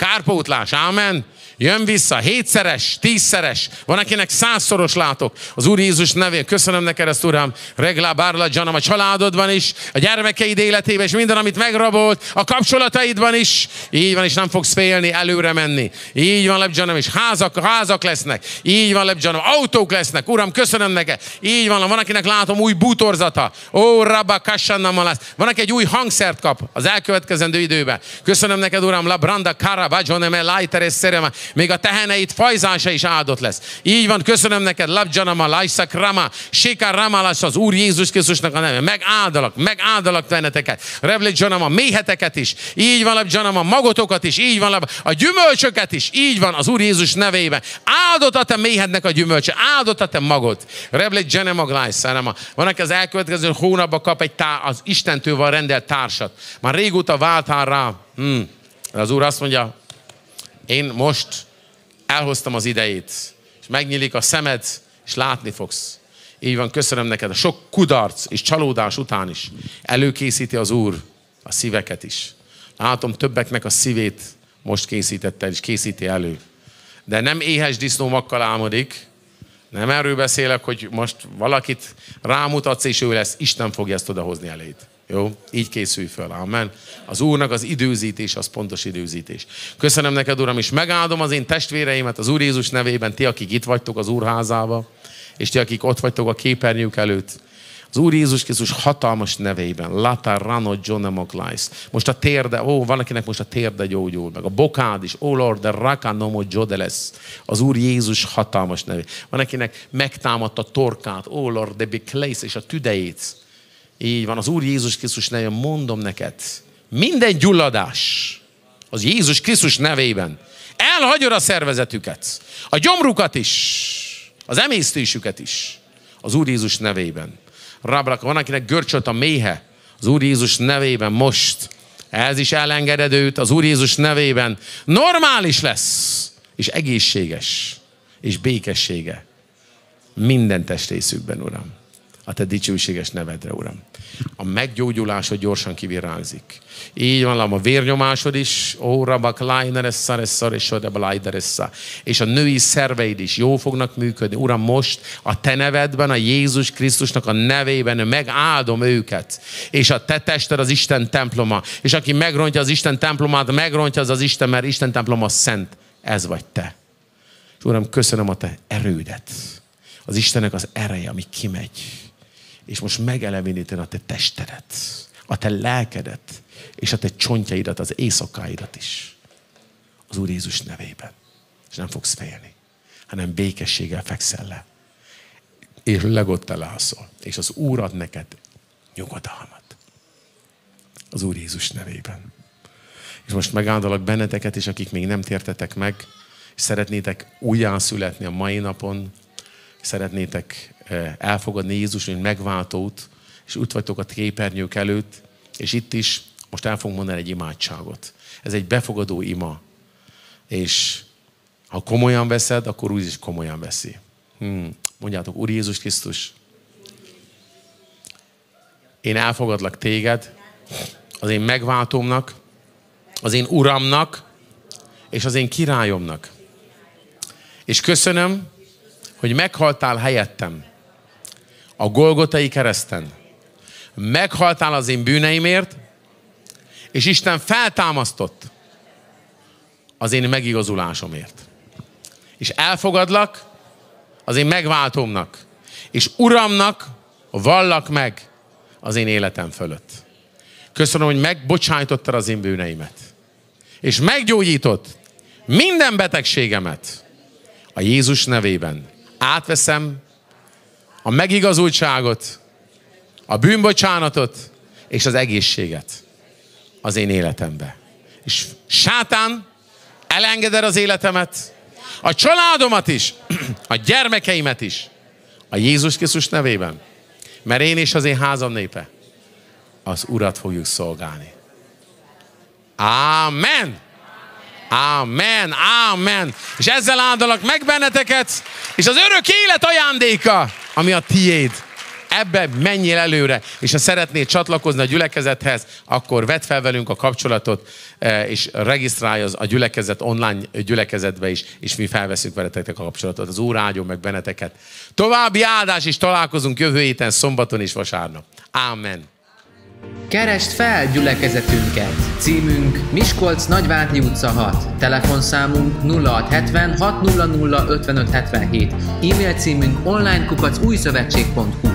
Kárpótlás, ámen. Jön vissza, hétszeres, tízszeres, van akinek százszoros látok. Az Úr Jézus nevén köszönöm neked ezt, Uram, reglá bárla gyanam, a családodban is, a gyermekeid életében és minden, amit megrabolt, a kapcsolataidban is. Így van, és nem fogsz félni előre menni. Így van, lebgyanam, és házak, házak lesznek. Így van, lebgyanam, autók lesznek. Uram, köszönöm neked. Így van, van akinek látom új bútorzata. Ó, rabba, kassanna malász. Van, aki egy új hangszert kap az elkövetkezendő időben. Köszönöm neked, Uram, la branda, cara, vajoneme, lajteres, még a teheneit fajzása is áldott lesz. Így van, köszönöm neked, Labjanama, Lajszak Rama, Rama lesz az Úr Jézus Krisztusnak a neve. Megáldalak, megáldalak benneteket. Revlet Janama, méheteket is, így van, Labjanama, magotokat is, így van, a gyümölcsöket is, így van, az Úr Jézus nevében. Áldott a te méhednek a gyümölcse, áldott a te magot. Revlet Janama, Van, aki az elkövetkező hónapban kap egy tá, az Istentől van rendelt társat. Már régóta váltál rá. Hmm. Az Úr azt mondja, én most elhoztam az idejét, és megnyílik a szemed, és látni fogsz. Így van, köszönöm neked. A sok kudarc és csalódás után is előkészíti az Úr a szíveket is. Látom, többeknek a szívét most készítette és készíti elő. De nem éhes makkal álmodik, nem erről beszélek, hogy most valakit rámutatsz, és ő lesz, Isten fogja ezt odahozni elét. Jó? Így készülj föl. Amen. Az Úrnak az időzítés, az pontos időzítés. Köszönöm neked, Uram, és megáldom az én testvéreimet az Úr Jézus nevében, ti, akik itt vagytok az Úrházába, és ti, akik ott vagytok a képernyők előtt. Az Úr Jézus Krisztus hatalmas nevében, Lata Rano Jonemoklais. Most a térde, ó, valakinek most a térde gyógyul meg. A bokád is, ó Lord, de raka Jode Jodeles. Az Úr Jézus hatalmas nevében. Van, akinek megtámadta a torkát, ó Lord, de Biclais és a tüdejét. Így van, az Úr Jézus Krisztus nevében mondom neked, minden gyulladás az Jézus Krisztus nevében elhagyod a szervezetüket, a gyomrukat is, az emésztésüket is, az Úr Jézus nevében. Rablak, van akinek görcsölt a méhe, az Úr Jézus nevében most, ez is elengeded őt, az Úr Jézus nevében normális lesz, és egészséges, és békessége minden testrészükben, Uram. A te dicsőséges nevedre, Uram a meggyógyulása gyorsan kivirágzik. Így van, a vérnyomásod is, órabak, lájneressza, ressza, resodeba, lájderessza. És a női szerveid is jó fognak működni. Uram, most a te nevedben, a Jézus Krisztusnak a nevében megáldom őket. És a te tested az Isten temploma. És aki megrontja az Isten templomát, megrontja az az Isten, mert Isten temploma szent. Ez vagy te. És Uram, köszönöm a te erődet. Az Istennek az ereje, ami kimegy és most megeleveníteni a te testedet, a te lelkedet, és a te csontjaidat, az éjszakáidat is. Az Úr Jézus nevében. És nem fogsz félni, hanem békességgel fekszel le. És legott elászol. És az Úr ad neked nyugodalmat. Az Úr Jézus nevében. És most megáldalak benneteket, és akik még nem tértetek meg, és szeretnétek újján születni a mai napon, szeretnétek elfogadni Jézus, mint megváltót, és úgy vagytok a képernyők előtt, és itt is most el fogunk mondani egy imádságot. Ez egy befogadó ima. És ha komolyan veszed, akkor úgy is komolyan veszi. Hmm. Mondjátok, Úr Jézus Krisztus, én elfogadlak téged, az én megváltómnak, az én uramnak, és az én királyomnak. És köszönöm, hogy meghaltál helyettem a Golgotai kereszten. Meghaltál az én bűneimért, és Isten feltámasztott az én megigazulásomért. És elfogadlak az én megváltómnak, és Uramnak vallak meg az én életem fölött. Köszönöm, hogy megbocsájtottad az én bűneimet. És meggyógyított minden betegségemet a Jézus nevében. Átveszem a megigazultságot, a bűnbocsánatot és az egészséget az én életembe. És sátán elengeder az életemet, a családomat is, a gyermekeimet is, a Jézus Krisztus nevében. Mert én és az én házam népe az Urat fogjuk szolgálni. Amen! Amen, Amen, És ezzel áldalak meg benneteket, és az örök élet ajándéka, ami a tiéd. Ebbe menjél előre, és ha szeretnéd csatlakozni a gyülekezethez, akkor vedd fel velünk a kapcsolatot, eh, és regisztrálj az a gyülekezet online gyülekezetbe is, és mi felveszünk veletek a kapcsolatot. Az Úr áldjon meg benneteket. További áldás, és találkozunk jövő héten, szombaton és vasárnap. Amen. Keresd fel gyülekezetünket! Címünk Miskolc Nagyvárdi utca 6, telefonszámunk 0670 600 5577, e-mail címünk onlinekukac újszövetség.hu.